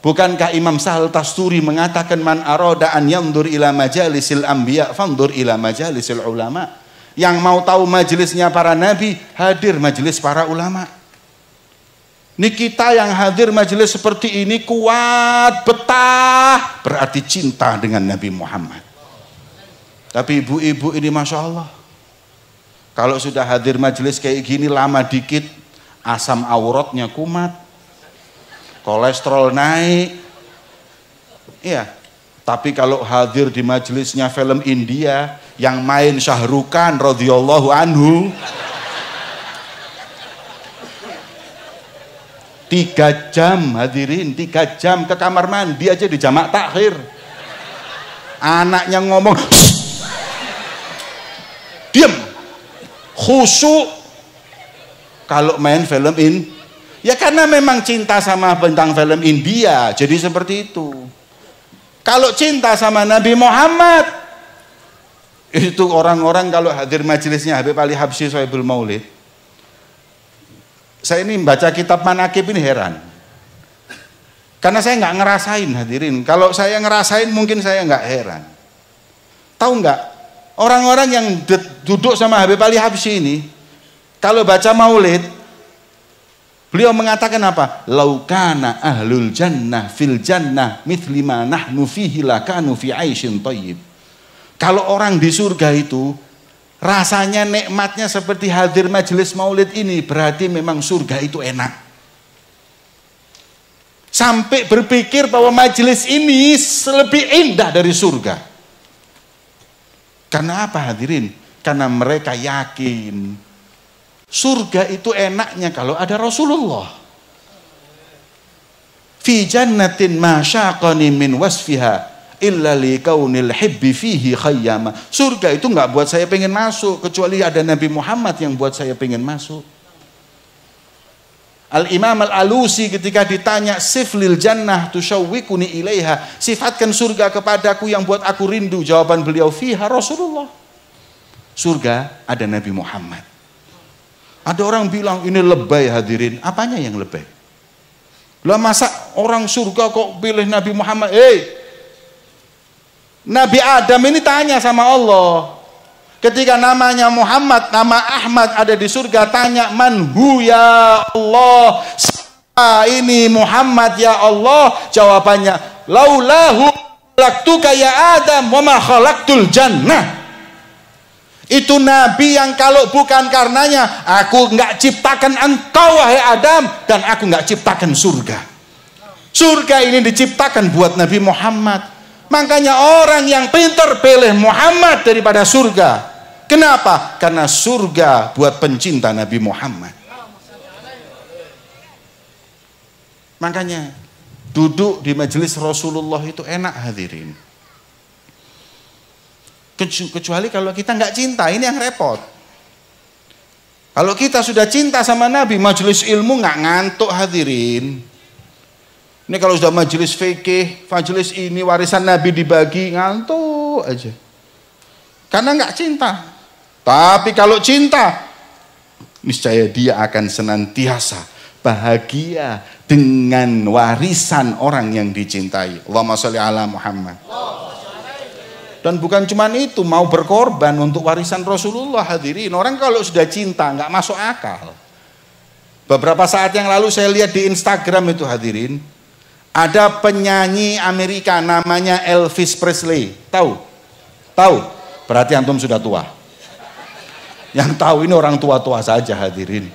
Bukankah Imam Sahal Tasturi mengatakan man aroda an yandur ila majalisil anbiya fandur ila majalisil ulama. Yang mau tahu majelisnya para nabi, hadir majelis para ulama. Ini kita yang hadir majelis seperti ini kuat, betah, berarti cinta dengan Nabi Muhammad. Tapi ibu-ibu ini Masya Allah. Kalau sudah hadir majelis kayak gini lama dikit, asam auratnya kumat, kolesterol naik. Iya, tapi kalau hadir di majelisnya film India, yang main Syahrukan radhiyallahu anhu tiga jam hadirin tiga jam ke kamar mandi aja di jamak takhir anaknya ngomong diam khusyuk kalau main film in ya karena memang cinta sama bentang film India jadi seperti itu kalau cinta sama Nabi Muhammad itu orang-orang kalau hadir majelisnya Habib Ali Habsyi Soebul Maulid saya ini membaca kitab manakib ini heran karena saya nggak ngerasain hadirin kalau saya ngerasain mungkin saya nggak heran tahu nggak orang-orang yang duduk sama Habib Ali Habsyi ini kalau baca maulid Beliau mengatakan apa? Laukana ahlul jannah fil jannah mithlima nahnu fihi lakanu fi aishin tayyib. Kalau orang di surga itu rasanya nikmatnya seperti hadir majelis maulid ini berarti memang surga itu enak sampai berpikir bahwa majelis ini lebih indah dari surga karena apa hadirin? karena mereka yakin surga itu enaknya kalau ada Rasulullah fi jannatin masyaqani min wasfiha illa li kaunil hibbi fihi khayyama. Surga itu nggak buat saya pengen masuk kecuali ada Nabi Muhammad yang buat saya pengen masuk. Al-Imam Al-Alusi ketika ditanya siflil jannah tusyawwikuni ilaiha sifatkan surga kepadaku yang buat aku rindu jawaban beliau fiha Rasulullah surga ada Nabi Muhammad ada orang bilang ini lebay hadirin apanya yang lebay lah masa orang surga kok pilih Nabi Muhammad eh hey, Nabi Adam ini tanya sama Allah. Ketika namanya Muhammad, nama Ahmad ada di surga, tanya manhu ya Allah. Siapa ini Muhammad ya Allah? Jawabannya, laulahu laktu ya Adam wa ma khalaqtul jannah. Itu nabi yang kalau bukan karenanya aku nggak ciptakan engkau wahai Adam dan aku nggak ciptakan surga. Surga ini diciptakan buat Nabi Muhammad. Makanya orang yang pintar pilih Muhammad daripada surga. Kenapa? Karena surga buat pencinta Nabi Muhammad. Makanya duduk di majelis Rasulullah itu enak hadirin. Kecuali kalau kita nggak cinta, ini yang repot. Kalau kita sudah cinta sama Nabi, majelis ilmu nggak ngantuk hadirin. Ini kalau sudah majelis fikih, majelis ini warisan Nabi dibagi ngantuk aja. Karena nggak cinta. Tapi kalau cinta, niscaya dia akan senantiasa bahagia dengan warisan orang yang dicintai. Allahumma sholli ala Muhammad. Dan bukan cuma itu, mau berkorban untuk warisan Rasulullah hadirin. Orang kalau sudah cinta nggak masuk akal. Beberapa saat yang lalu saya lihat di Instagram itu hadirin, ada penyanyi Amerika namanya Elvis Presley. Tahu? Tahu? Berarti antum sudah tua. Yang tahu ini orang tua-tua saja hadirin.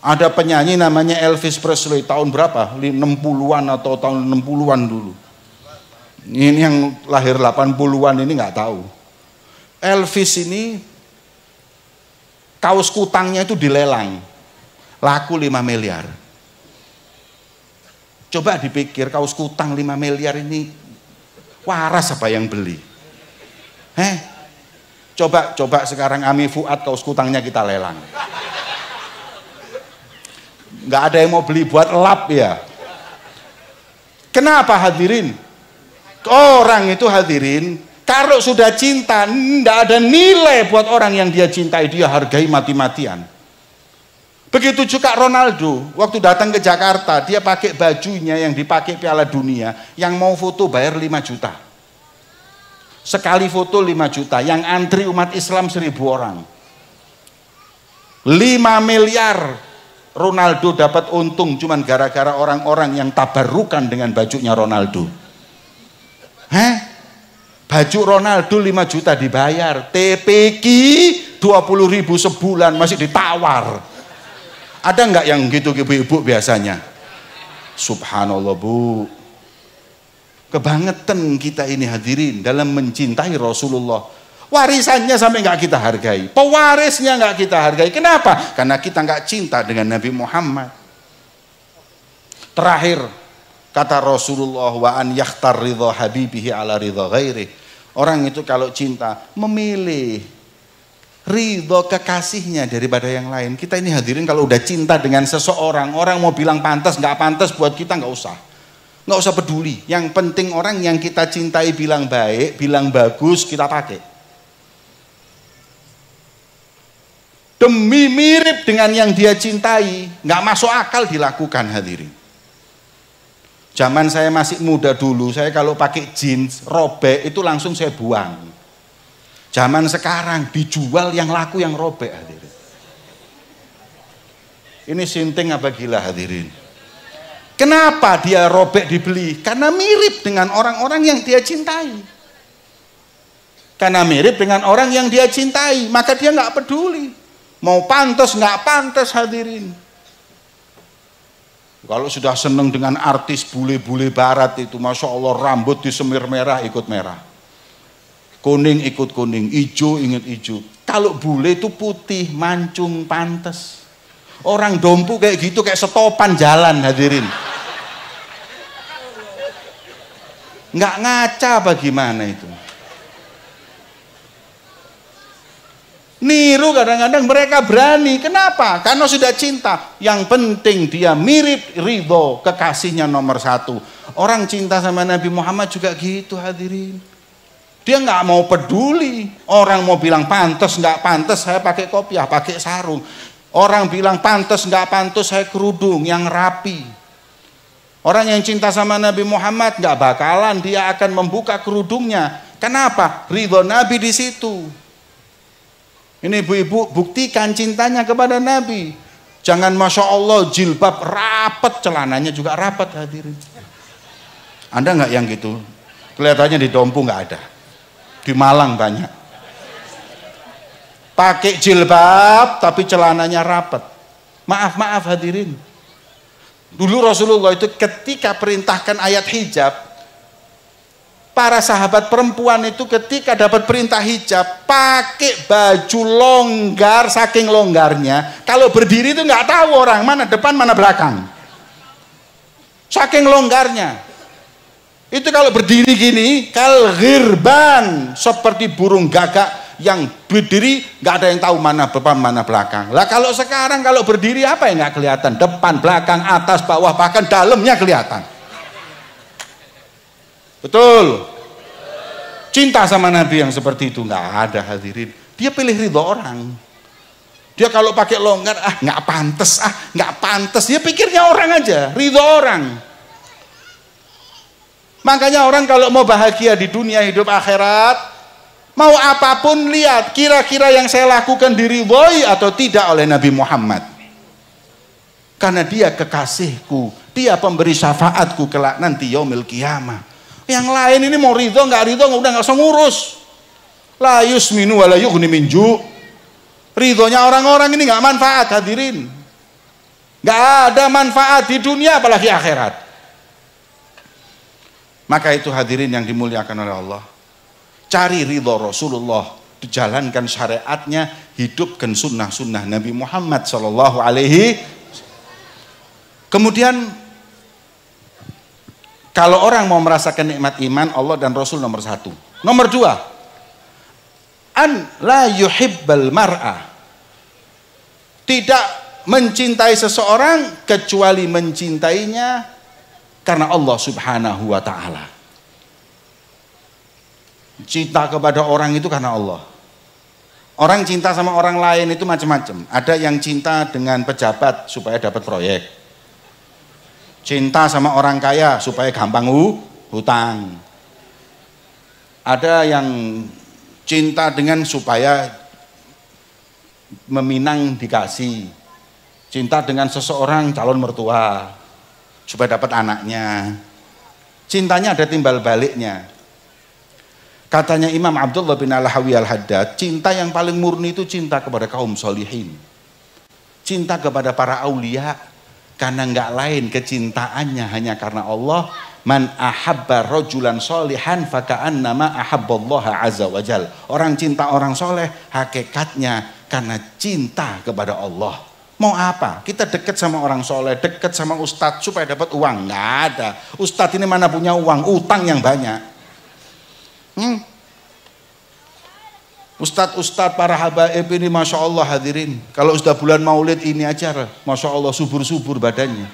Ada penyanyi namanya Elvis Presley tahun berapa? 60-an atau tahun 60-an dulu. Ini yang lahir 80-an ini nggak tahu. Elvis ini kaos kutangnya itu dilelang. Laku 5 miliar. Coba dipikir kaos kutang 5 miliar ini waras apa yang beli? Heh? Coba coba sekarang Ami Fuad kaos kutangnya kita lelang. Nggak ada yang mau beli buat lap ya. Kenapa hadirin? Orang itu hadirin kalau sudah cinta, tidak ada nilai buat orang yang dia cintai, dia hargai mati-matian. Begitu juga Ronaldo, waktu datang ke Jakarta, dia pakai bajunya yang dipakai Piala Dunia, yang mau foto bayar 5 juta. Sekali foto 5 juta, yang antri umat Islam 1000 orang. 5 miliar Ronaldo dapat untung cuman gara-gara orang-orang yang tabarukan dengan bajunya Ronaldo. heh Baju Ronaldo 5 juta dibayar, TPK 20 ribu sebulan masih ditawar. Ada nggak yang gitu ibu-ibu biasanya? Subhanallah bu. Kebangetan kita ini hadirin dalam mencintai Rasulullah. Warisannya sampai nggak kita hargai. Pewarisnya nggak kita hargai. Kenapa? Karena kita nggak cinta dengan Nabi Muhammad. Terakhir, kata Rasulullah wa an yakhtar ridha habibihi ala ridha ghairi. Orang itu kalau cinta memilih ridho kekasihnya daripada yang lain. Kita ini hadirin kalau udah cinta dengan seseorang, orang mau bilang pantas, nggak pantas buat kita nggak usah. Nggak usah peduli. Yang penting orang yang kita cintai bilang baik, bilang bagus, kita pakai. Demi mirip dengan yang dia cintai, nggak masuk akal dilakukan hadirin. Zaman saya masih muda dulu, saya kalau pakai jeans robek itu langsung saya buang Zaman sekarang dijual yang laku yang robek hadirin. Ini sinting apa gila hadirin? Kenapa dia robek dibeli? Karena mirip dengan orang-orang yang dia cintai. Karena mirip dengan orang yang dia cintai, maka dia nggak peduli. Mau pantas nggak pantas hadirin. Kalau sudah seneng dengan artis bule-bule barat itu, masya Allah rambut di semir merah ikut merah. Kuning ikut kuning, ijo ingat ijo. Kalau bule itu putih, mancung, pantas. Orang dompu kayak gitu kayak setopan jalan hadirin. Nggak ngaca bagaimana itu. Niru kadang-kadang mereka berani. Kenapa? Karena sudah cinta. Yang penting dia mirip ridho kekasihnya nomor satu. Orang cinta sama Nabi Muhammad juga gitu hadirin. Dia nggak mau peduli. Orang mau bilang pantas nggak pantas saya pakai kopiah, pakai sarung. Orang bilang pantas nggak pantas saya kerudung yang rapi. Orang yang cinta sama Nabi Muhammad nggak bakalan dia akan membuka kerudungnya. Kenapa? Ridho Nabi di situ. Ini ibu-ibu buktikan cintanya kepada Nabi. Jangan masya Allah jilbab rapet celananya juga rapat hadirin. Anda nggak yang gitu? Kelihatannya di dompu nggak ada. Di Malang banyak. Pakai jilbab tapi celananya rapat. Maaf, maaf hadirin. Dulu Rasulullah itu ketika perintahkan ayat hijab, para sahabat perempuan itu ketika dapat perintah hijab, pakai baju longgar, saking longgarnya. Kalau berdiri itu nggak tahu orang mana depan, mana belakang. Saking longgarnya. Itu kalau berdiri gini, kal seperti burung gagak yang berdiri nggak ada yang tahu mana depan mana belakang. Lah kalau sekarang kalau berdiri apa yang nggak kelihatan? Depan, belakang, atas, bawah, bahkan dalamnya kelihatan. Betul. Cinta sama Nabi yang seperti itu nggak ada hadirin. Dia pilih ridho orang. Dia kalau pakai longgar, ah nggak pantas, ah nggak pantas. Dia pikirnya orang aja, ridho orang. Makanya orang kalau mau bahagia di dunia hidup akhirat, mau apapun lihat kira-kira yang saya lakukan diri boy atau tidak oleh Nabi Muhammad. Karena dia kekasihku, dia pemberi syafaatku kelak nanti yaumil kiamah. Yang lain ini mau ridho nggak ridho udah nggak usah ngurus. layus minu walayuk la minju. Ridhonya orang-orang ini nggak manfaat hadirin. Nggak ada manfaat di dunia apalagi akhirat. Maka itu hadirin yang dimuliakan oleh Allah. Cari ridho Rasulullah, dijalankan syariatnya, hidupkan sunnah-sunnah Nabi Muhammad Shallallahu Alaihi. Kemudian kalau orang mau merasakan nikmat iman, Allah dan Rasul nomor satu. Nomor dua, an la yuhibbal mar'a. Tidak mencintai seseorang kecuali mencintainya karena Allah subhanahu wa ta'ala. Cinta kepada orang itu karena Allah. Orang cinta sama orang lain itu macam-macam. Ada yang cinta dengan pejabat supaya dapat proyek. Cinta sama orang kaya supaya gampang hutang. Ada yang cinta dengan supaya meminang dikasih. Cinta dengan seseorang calon mertua supaya dapat anaknya. Cintanya ada timbal baliknya. Katanya Imam Abdullah bin Al-Hawi Al-Haddad, cinta yang paling murni itu cinta kepada kaum solihin. Cinta kepada para aulia, karena nggak lain kecintaannya hanya karena Allah. Man ahabba rojulan solihan fakaan nama Allah azza wajal. Orang cinta orang soleh hakikatnya karena cinta kepada Allah. Mau apa? Kita dekat sama orang soleh, dekat sama ustadz supaya dapat uang. Gak ada. Ustadz ini mana punya uang? Utang yang banyak. Hmm. Ustadz-ustadz para habaib ini Masya Allah hadirin. Kalau sudah bulan maulid ini acara. Masya Allah subur-subur badannya.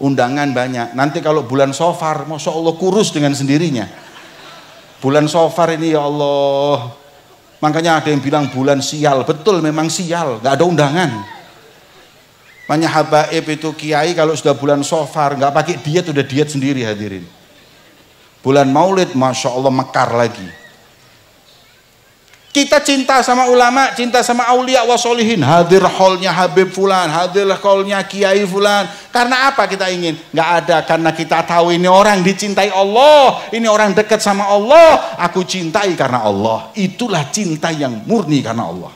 Undangan banyak. Nanti kalau bulan sofar Masya Allah kurus dengan sendirinya. Bulan sofar ini ya Allah. Makanya ada yang bilang bulan sial. Betul memang sial. Gak ada undangan banyak habaib itu kiai kalau sudah bulan sofar nggak pakai diet udah diet sendiri hadirin. Bulan maulid masya Allah mekar lagi. Kita cinta sama ulama, cinta sama aulia wa solihin. Hadir holnya Habib Fulan, hadir holnya Kiai Fulan. Karena apa kita ingin? Nggak ada, karena kita tahu ini orang dicintai Allah. Ini orang dekat sama Allah. Aku cintai karena Allah. Itulah cinta yang murni karena Allah.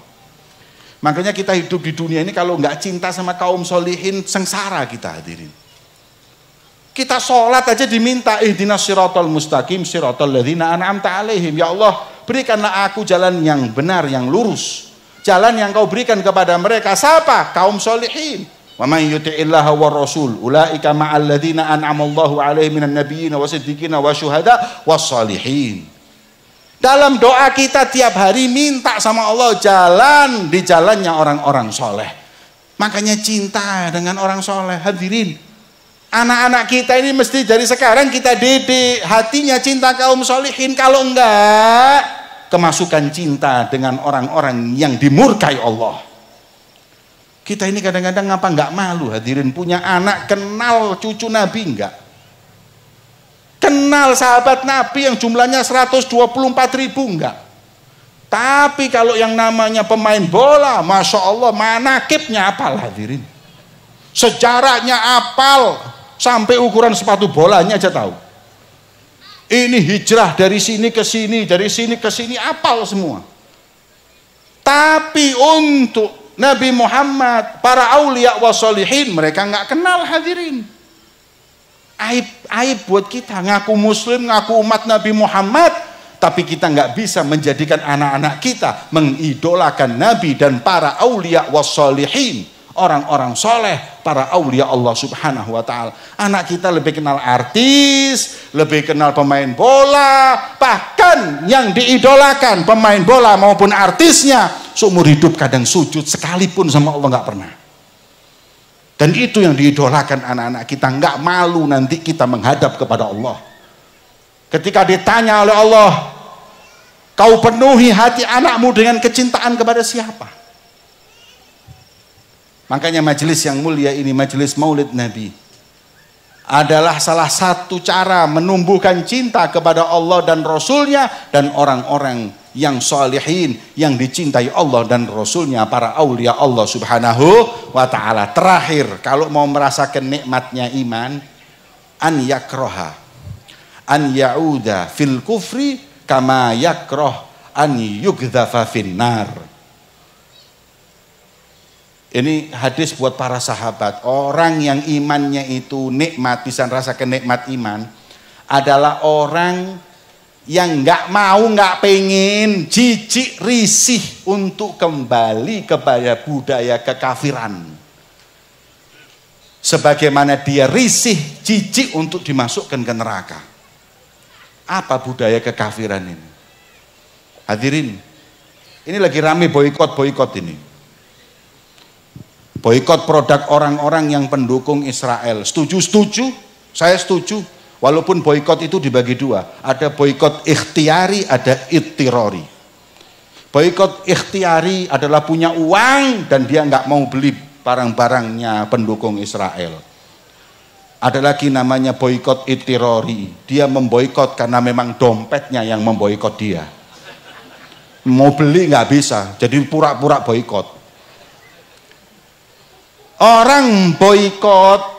Makanya kita hidup di dunia ini kalau nggak cinta sama kaum solihin, sengsara kita hadirin. Kita sholat aja diminta, ihdinas sirotol mustaqim, sirotol ladhina an'amta alaihim. Ya Allah, berikanlah aku jalan yang benar, yang lurus. Jalan yang kau berikan kepada mereka. Siapa? Kaum solihin. Wa man yuti'illaha wa rasul, ula'ika ma'alladhina an'amallahu alaihim minan nabiyina wa siddiqina wa syuhada wa salihin. Dalam doa kita tiap hari minta sama Allah jalan di jalannya orang-orang soleh. Makanya cinta dengan orang soleh. Hadirin, anak-anak kita ini mesti dari sekarang kita didik hatinya cinta kaum solehin. Kalau enggak, kemasukan cinta dengan orang-orang yang dimurkai Allah. Kita ini kadang-kadang ngapa enggak malu hadirin punya anak kenal cucu Nabi enggak? Kenal sahabat Nabi yang jumlahnya 124 ribu enggak. Tapi kalau yang namanya pemain bola, masya Allah, manakibnya apal hadirin. Sejarahnya apal, sampai ukuran sepatu bolanya aja tahu. Ini hijrah dari sini ke sini, dari sini ke sini, apal semua. Tapi untuk Nabi Muhammad, para aulia wasolihin, mereka nggak kenal hadirin. Aib, aib buat kita ngaku muslim, ngaku umat Nabi Muhammad, tapi kita nggak bisa menjadikan anak-anak kita mengidolakan Nabi dan para aulia wasolihin, orang-orang soleh, para aulia Allah Subhanahu wa taala. Anak kita lebih kenal artis, lebih kenal pemain bola, bahkan yang diidolakan pemain bola maupun artisnya seumur hidup kadang sujud sekalipun sama Allah nggak pernah. Dan itu yang diidolakan anak-anak kita. Enggak malu nanti kita menghadap kepada Allah. Ketika ditanya oleh Allah, kau penuhi hati anakmu dengan kecintaan kepada siapa? Makanya majelis yang mulia ini, majelis maulid Nabi, adalah salah satu cara menumbuhkan cinta kepada Allah dan Rasulnya dan orang-orang yang solehin, yang dicintai Allah dan Rasulnya, para aulia Allah subhanahu wa ta'ala. Terakhir, kalau mau merasakan nikmatnya iman, an yakroha, an ya'uda fil kufri kama yakroh an yugdhafa finnar. Ini hadis buat para sahabat. Orang yang imannya itu nikmat, bisa rasakan nikmat iman, adalah orang yang nggak mau nggak pengen jijik risih untuk kembali kepada budaya kekafiran sebagaimana dia risih jijik untuk dimasukkan ke neraka apa budaya kekafiran ini hadirin ini lagi rame boykot boykot ini boykot produk orang-orang yang pendukung Israel setuju setuju saya setuju Walaupun boykot itu dibagi dua, ada boykot ikhtiari, ada itirori. Boykot ikhtiari adalah punya uang dan dia nggak mau beli barang-barangnya pendukung Israel. Ada lagi namanya boykot itirori. Dia memboykot karena memang dompetnya yang memboykot dia. Mau beli nggak bisa, jadi pura-pura boykot. Orang boykot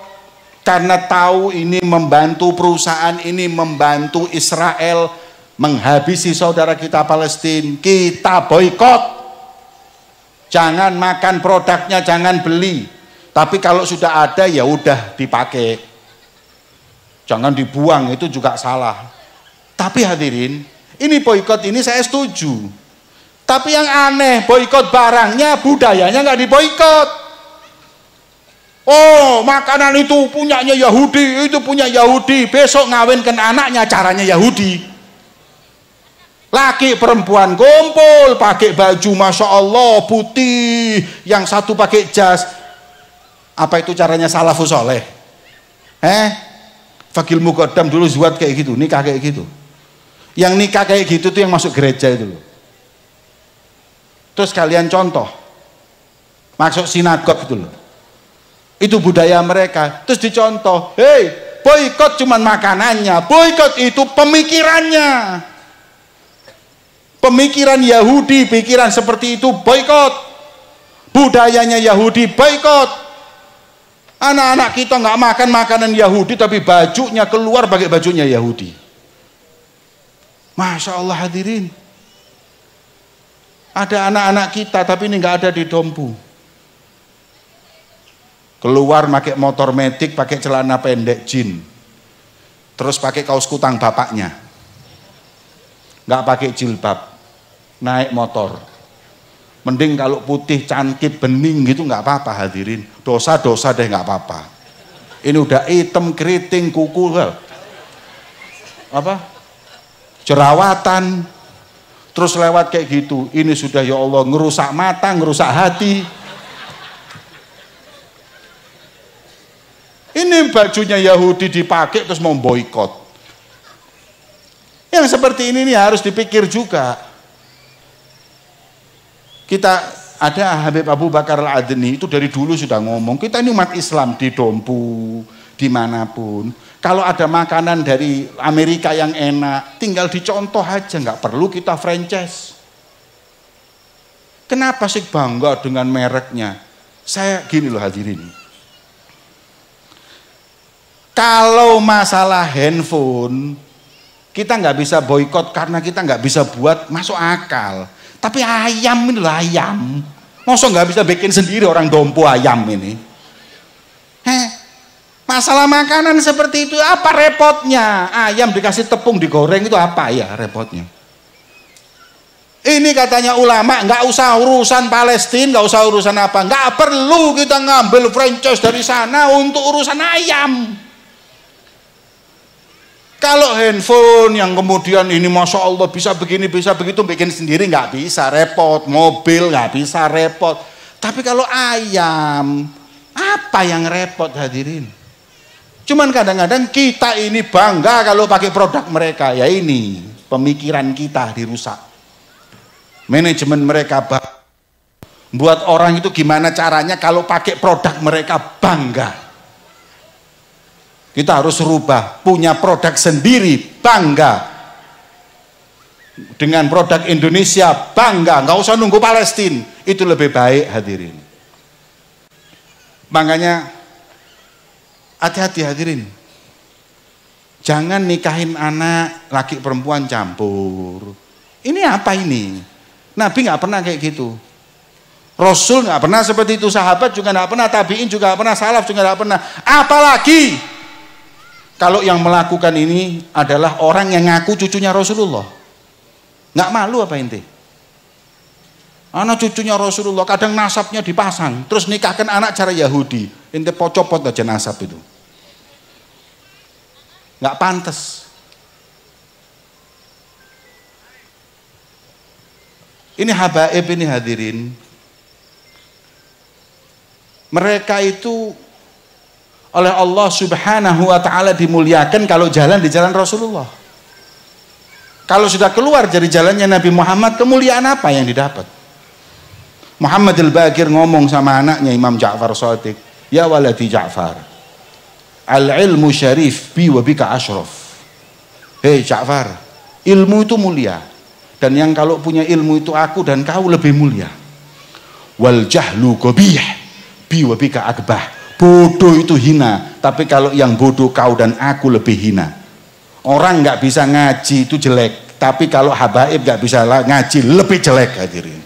karena tahu ini membantu perusahaan ini membantu Israel menghabisi saudara kita Palestina kita boykot jangan makan produknya jangan beli tapi kalau sudah ada ya udah dipakai jangan dibuang itu juga salah tapi hadirin ini boykot ini saya setuju tapi yang aneh boykot barangnya budayanya nggak diboykot Oh, makanan itu punyanya Yahudi, itu punya Yahudi. Besok ngawinkan anaknya caranya Yahudi. Laki perempuan kumpul, pakai baju Masya Allah putih, yang satu pakai jas. Apa itu caranya salah soleh? Eh? Fakil mukodam dulu zuat kayak gitu, nikah kayak gitu. Yang nikah kayak gitu tuh yang masuk gereja itu loh. Terus kalian contoh, masuk sinagog gitu loh. Itu budaya mereka. Terus dicontoh, hei, boykot cuman makanannya, boykot itu pemikirannya. Pemikiran Yahudi, pikiran seperti itu boykot. Budayanya Yahudi boykot. Anak-anak kita nggak makan makanan Yahudi tapi bajunya keluar pakai bajunya Yahudi. Masya Allah hadirin. Ada anak-anak kita tapi ini nggak ada di dompu Keluar pakai motor metik, pakai celana pendek jin. Terus pakai kaos kutang bapaknya. Nggak pakai jilbab. Naik motor. Mending kalau putih, cantik, bening gitu nggak apa-apa hadirin. Dosa-dosa deh nggak apa-apa. Ini udah hitam, keriting, kuku. Apa? Jerawatan. Terus lewat kayak gitu. Ini sudah ya Allah ngerusak mata, ngerusak hati. Ini bajunya Yahudi dipakai terus mau boykot. Yang seperti ini nih harus dipikir juga. Kita ada Habib Abu Bakar Al-Adni itu dari dulu sudah ngomong, kita ini umat Islam di Dompu, dimanapun. Kalau ada makanan dari Amerika yang enak, tinggal dicontoh aja, nggak perlu kita franchise. Kenapa sih bangga dengan mereknya? Saya gini loh hadirin, kalau masalah handphone, kita nggak bisa boykot karena kita nggak bisa buat masuk akal. Tapi ayam ini lah ayam. Masa nggak bisa bikin sendiri orang dompu ayam ini? Heh, masalah makanan seperti itu apa repotnya? Ayam dikasih tepung digoreng itu apa ya repotnya? Ini katanya ulama nggak usah urusan Palestina, nggak usah urusan apa, nggak perlu kita ngambil franchise dari sana untuk urusan ayam. Kalau handphone yang kemudian ini masya Allah bisa begini bisa begitu bikin sendiri nggak bisa repot, mobil nggak bisa repot. Tapi kalau ayam apa yang repot hadirin? Cuman kadang-kadang kita ini bangga kalau pakai produk mereka ya ini pemikiran kita dirusak. Manajemen mereka buat orang itu gimana caranya kalau pakai produk mereka bangga. Kita harus rubah, punya produk sendiri, bangga. Dengan produk Indonesia, bangga, nggak usah nunggu Palestina. Itu lebih baik hadirin. Makanya hati-hati hadirin. Jangan nikahin anak laki perempuan campur. Ini apa ini? Nabi nggak pernah kayak gitu. Rasul nggak pernah seperti itu, sahabat juga nggak pernah, tabiin juga nggak pernah, salaf juga nggak pernah. Apalagi kalau yang melakukan ini adalah orang yang ngaku cucunya Rasulullah. Nggak malu apa inti? Anak cucunya Rasulullah, kadang nasabnya dipasang, terus nikahkan anak cara Yahudi. Inti pocopot aja nasab itu. Nggak pantas. Ini habaib ini hadirin. Mereka itu oleh Allah Subhanahu wa taala dimuliakan kalau jalan di jalan Rasulullah. Kalau sudah keluar dari jalannya Nabi Muhammad, kemuliaan apa yang didapat? Muhammad al-Bakir ngomong sama anaknya Imam Ja'far Sadiq, "Ya waladi Ja'far, al-ilmu syarif bi wa bika ashraf." Hei Ja'far, ilmu itu mulia dan yang kalau punya ilmu itu aku dan kau lebih mulia. Wal jahlu qabih bi wa bika akbah Bodoh itu hina, tapi kalau yang bodoh kau dan aku lebih hina. Orang nggak bisa ngaji itu jelek, tapi kalau habaib nggak bisa ngaji lebih jelek hadirin.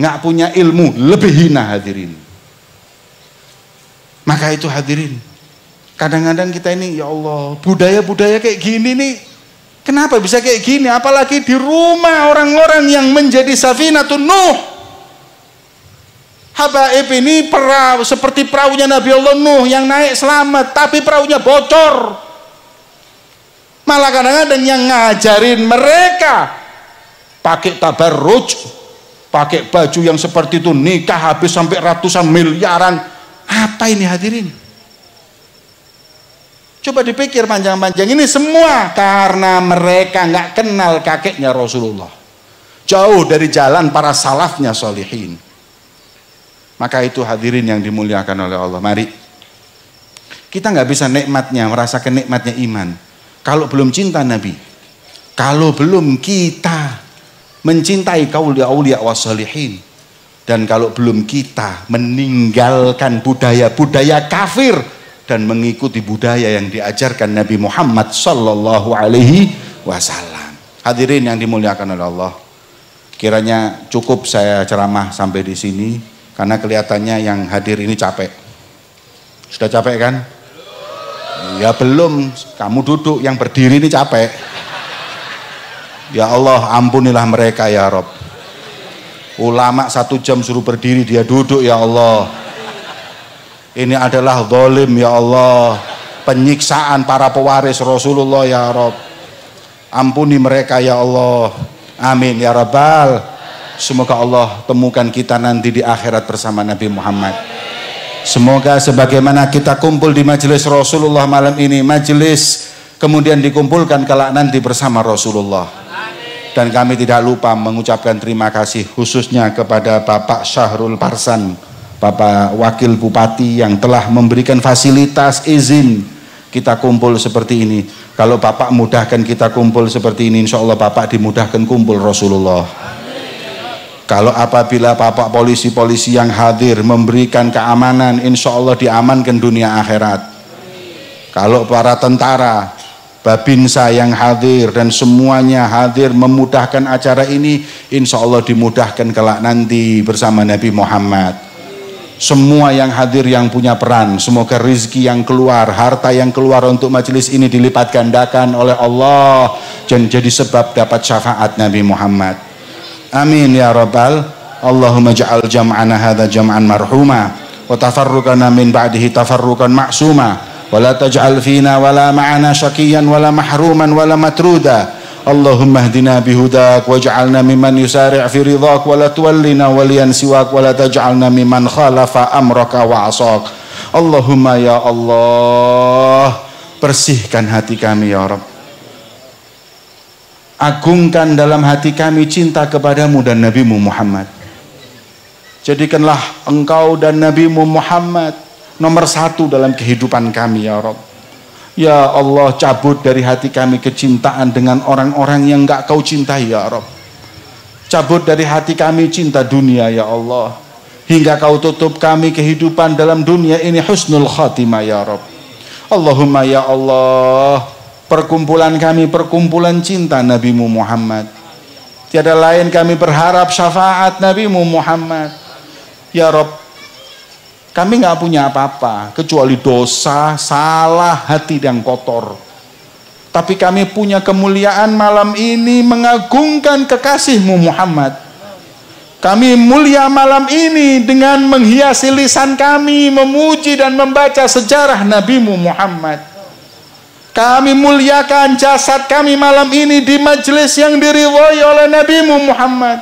Nggak punya ilmu lebih hina hadirin. Maka itu hadirin. Kadang-kadang kita ini ya Allah budaya-budaya kayak gini nih Kenapa bisa kayak gini? Apalagi di rumah orang-orang yang menjadi safinatun Nuh Habaib ini perahu seperti perahunya Nabi Allah Nuh yang naik selamat, tapi perahunya bocor. Malah kadang-kadang yang ngajarin mereka pakai tabarruj, pakai baju yang seperti itu nikah habis sampai ratusan miliaran. Apa ini hadirin? Coba dipikir panjang-panjang ini semua karena mereka nggak kenal kakeknya Rasulullah. Jauh dari jalan para salafnya solihin. Maka itu hadirin yang dimuliakan oleh Allah. Mari. Kita nggak bisa nikmatnya, merasakan nikmatnya iman. Kalau belum cinta Nabi. Kalau belum kita mencintai kaulia aulia wasolihin. Dan kalau belum kita meninggalkan budaya-budaya kafir dan mengikuti budaya yang diajarkan Nabi Muhammad Sallallahu Alaihi Wasallam. Hadirin yang dimuliakan oleh Allah, kiranya cukup saya ceramah sampai di sini. Karena kelihatannya yang hadir ini capek. Sudah capek kan? Ya belum, kamu duduk, yang berdiri ini capek. Ya Allah, ampunilah mereka ya Rob. Ulama satu jam suruh berdiri, dia duduk ya Allah. Ini adalah dolim ya Allah. Penyiksaan para pewaris Rasulullah ya Rob. Ampuni mereka ya Allah. Amin ya Rabbal Semoga Allah temukan kita nanti di akhirat bersama Nabi Muhammad. Semoga sebagaimana kita kumpul di majelis Rasulullah malam ini, majelis kemudian dikumpulkan kelak nanti bersama Rasulullah. Dan kami tidak lupa mengucapkan terima kasih khususnya kepada Bapak Syahrul Parsan, Bapak Wakil Bupati yang telah memberikan fasilitas izin kita kumpul seperti ini. Kalau Bapak mudahkan kita kumpul seperti ini, insya Allah Bapak dimudahkan kumpul Rasulullah. Kalau apabila bapak polisi-polisi yang hadir memberikan keamanan, insya Allah diamankan dunia akhirat. Kalau para tentara, babinsa yang hadir dan semuanya hadir memudahkan acara ini, insya Allah dimudahkan kelak nanti bersama Nabi Muhammad. Semua yang hadir yang punya peran, semoga rizki yang keluar, harta yang keluar untuk majelis ini dilipat gandakan oleh Allah dan jadi sebab dapat syafaat Nabi Muhammad. Amin ya Rabbal Allahumma ja'al jam'ana hadha jam'an marhuma wa tafarruqana min ba'dihi tafarruqan ma'suma wa la taj'al fina wa la ma'ana syakiyan wa la mahruman wa la matruda Allahumma ahdina bihudak waj'alna mimman yusari' fi ridhak wa la tuwallina waliyan siwak wa la taj'alna mimman khalafa amraka wa asak Allahumma ya Allah bersihkan hati kami ya Rabb agungkan dalam hati kami cinta kepadamu dan nabimu Muhammad jadikanlah engkau dan nabimu Muhammad nomor satu dalam kehidupan kami ya Rob. Ya Allah cabut dari hati kami kecintaan dengan orang-orang yang gak kau cintai ya Rob. Cabut dari hati kami cinta dunia ya Allah. Hingga kau tutup kami kehidupan dalam dunia ini husnul khatimah ya Rob. Allahumma ya Allah perkumpulan kami perkumpulan cinta Nabi Muhammad tiada lain kami berharap syafaat Nabi Muhammad ya Rob kami nggak punya apa-apa kecuali dosa salah hati yang kotor tapi kami punya kemuliaan malam ini mengagungkan kekasihmu Muhammad kami mulia malam ini dengan menghiasi lisan kami memuji dan membaca sejarah Nabi Muhammad kami muliakan jasad kami malam ini di majelis yang diriwayat oleh Nabi Muhammad.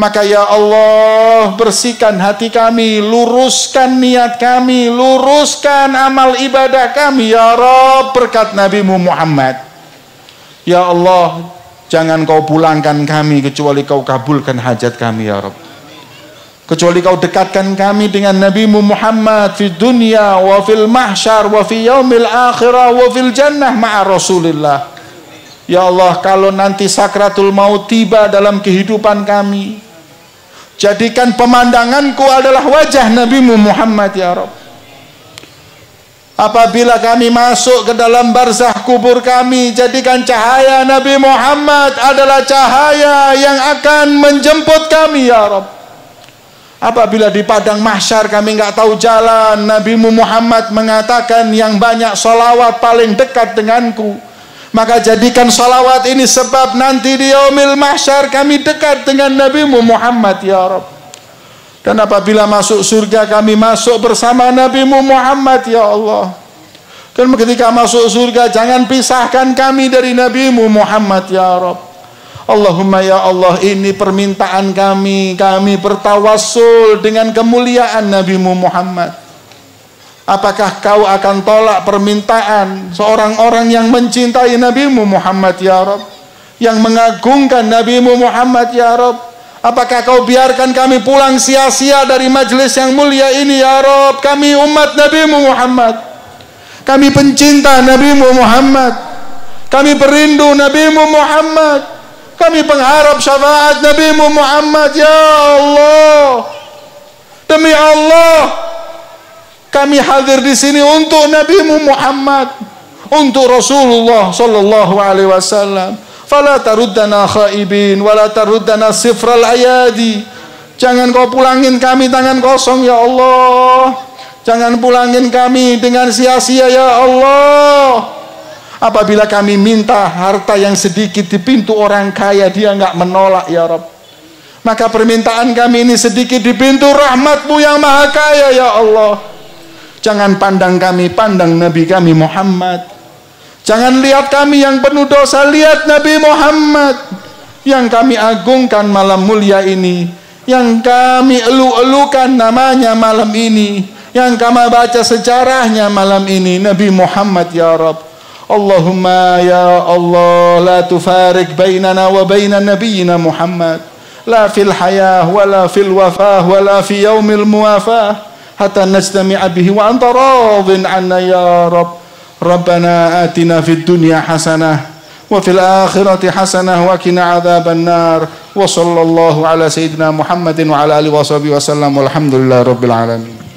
Maka ya Allah bersihkan hati kami, luruskan niat kami, luruskan amal ibadah kami ya Rob berkat Nabi Muhammad. Ya Allah jangan kau pulangkan kami kecuali kau kabulkan hajat kami ya Rob kecuali kau dekatkan kami dengan Nabi Muhammad di dunia wa fil mahsyar wa fi yaumil akhirah wa fil jannah ma'a Rasulillah Ya Allah kalau nanti sakratul maut tiba dalam kehidupan kami jadikan pemandanganku adalah wajah Nabi Muhammad ya Rabb Apabila kami masuk ke dalam barzah kubur kami, jadikan cahaya Nabi Muhammad adalah cahaya yang akan menjemput kami, ya Rabb. Apabila di padang mahsyar kami nggak tahu jalan, Nabi Muhammad mengatakan yang banyak solawat paling dekat denganku. Maka jadikan solawat ini sebab nanti di yaumil mahsyar kami dekat dengan Nabi Muhammad ya Rob. Dan apabila masuk surga kami masuk bersama Nabi Muhammad ya Allah. Dan ketika masuk surga jangan pisahkan kami dari Nabi Muhammad ya Rob. Allahumma ya Allah ini permintaan kami kami bertawasul dengan kemuliaan NabiMu Muhammad Apakah kau akan tolak permintaan seorang orang yang mencintai NabiMu Muhammad ya Rob yang mengagungkan NabiMu Muhammad ya Rob Apakah kau biarkan kami pulang sia-sia dari majelis yang mulia ini ya Rob Kami umat Nabi Muhammad Kami pencinta Nabi Muhammad Kami berindu Nabi Muhammad kami pengharap syafaat Nabi Muhammad ya Allah. Demi Allah, kami hadir di sini untuk Nabi Muhammad, untuk Rasulullah sallallahu alaihi wasallam. Fala taruddana khaibin wala taruddana sifral ayadi. Jangan kau pulangin kami tangan kosong ya Allah. Jangan pulangin kami dengan sia-sia ya Allah. Apabila kami minta harta yang sedikit di pintu orang kaya, dia nggak menolak ya Rob. Maka permintaan kami ini sedikit di pintu rahmatmu yang maha kaya ya Allah. Jangan pandang kami, pandang Nabi kami Muhammad. Jangan lihat kami yang penuh dosa, lihat Nabi Muhammad. Yang kami agungkan malam mulia ini. Yang kami elu-elukan namanya malam ini yang kami baca sejarahnya malam ini Nabi Muhammad ya Rabb اللهم يا الله لا تفارق بيننا وبين نبينا محمد لا في الحياة ولا في الوفاة ولا في يوم الموافاة حتى نجتمع به وأنت راض عنا يا رب ربنا آتنا في الدنيا حسنة وفي الآخرة حسنة وقنا عذاب النار وصلى الله على سيدنا محمد وعلى آله وصحبه وسلم والحمد لله رب العالمين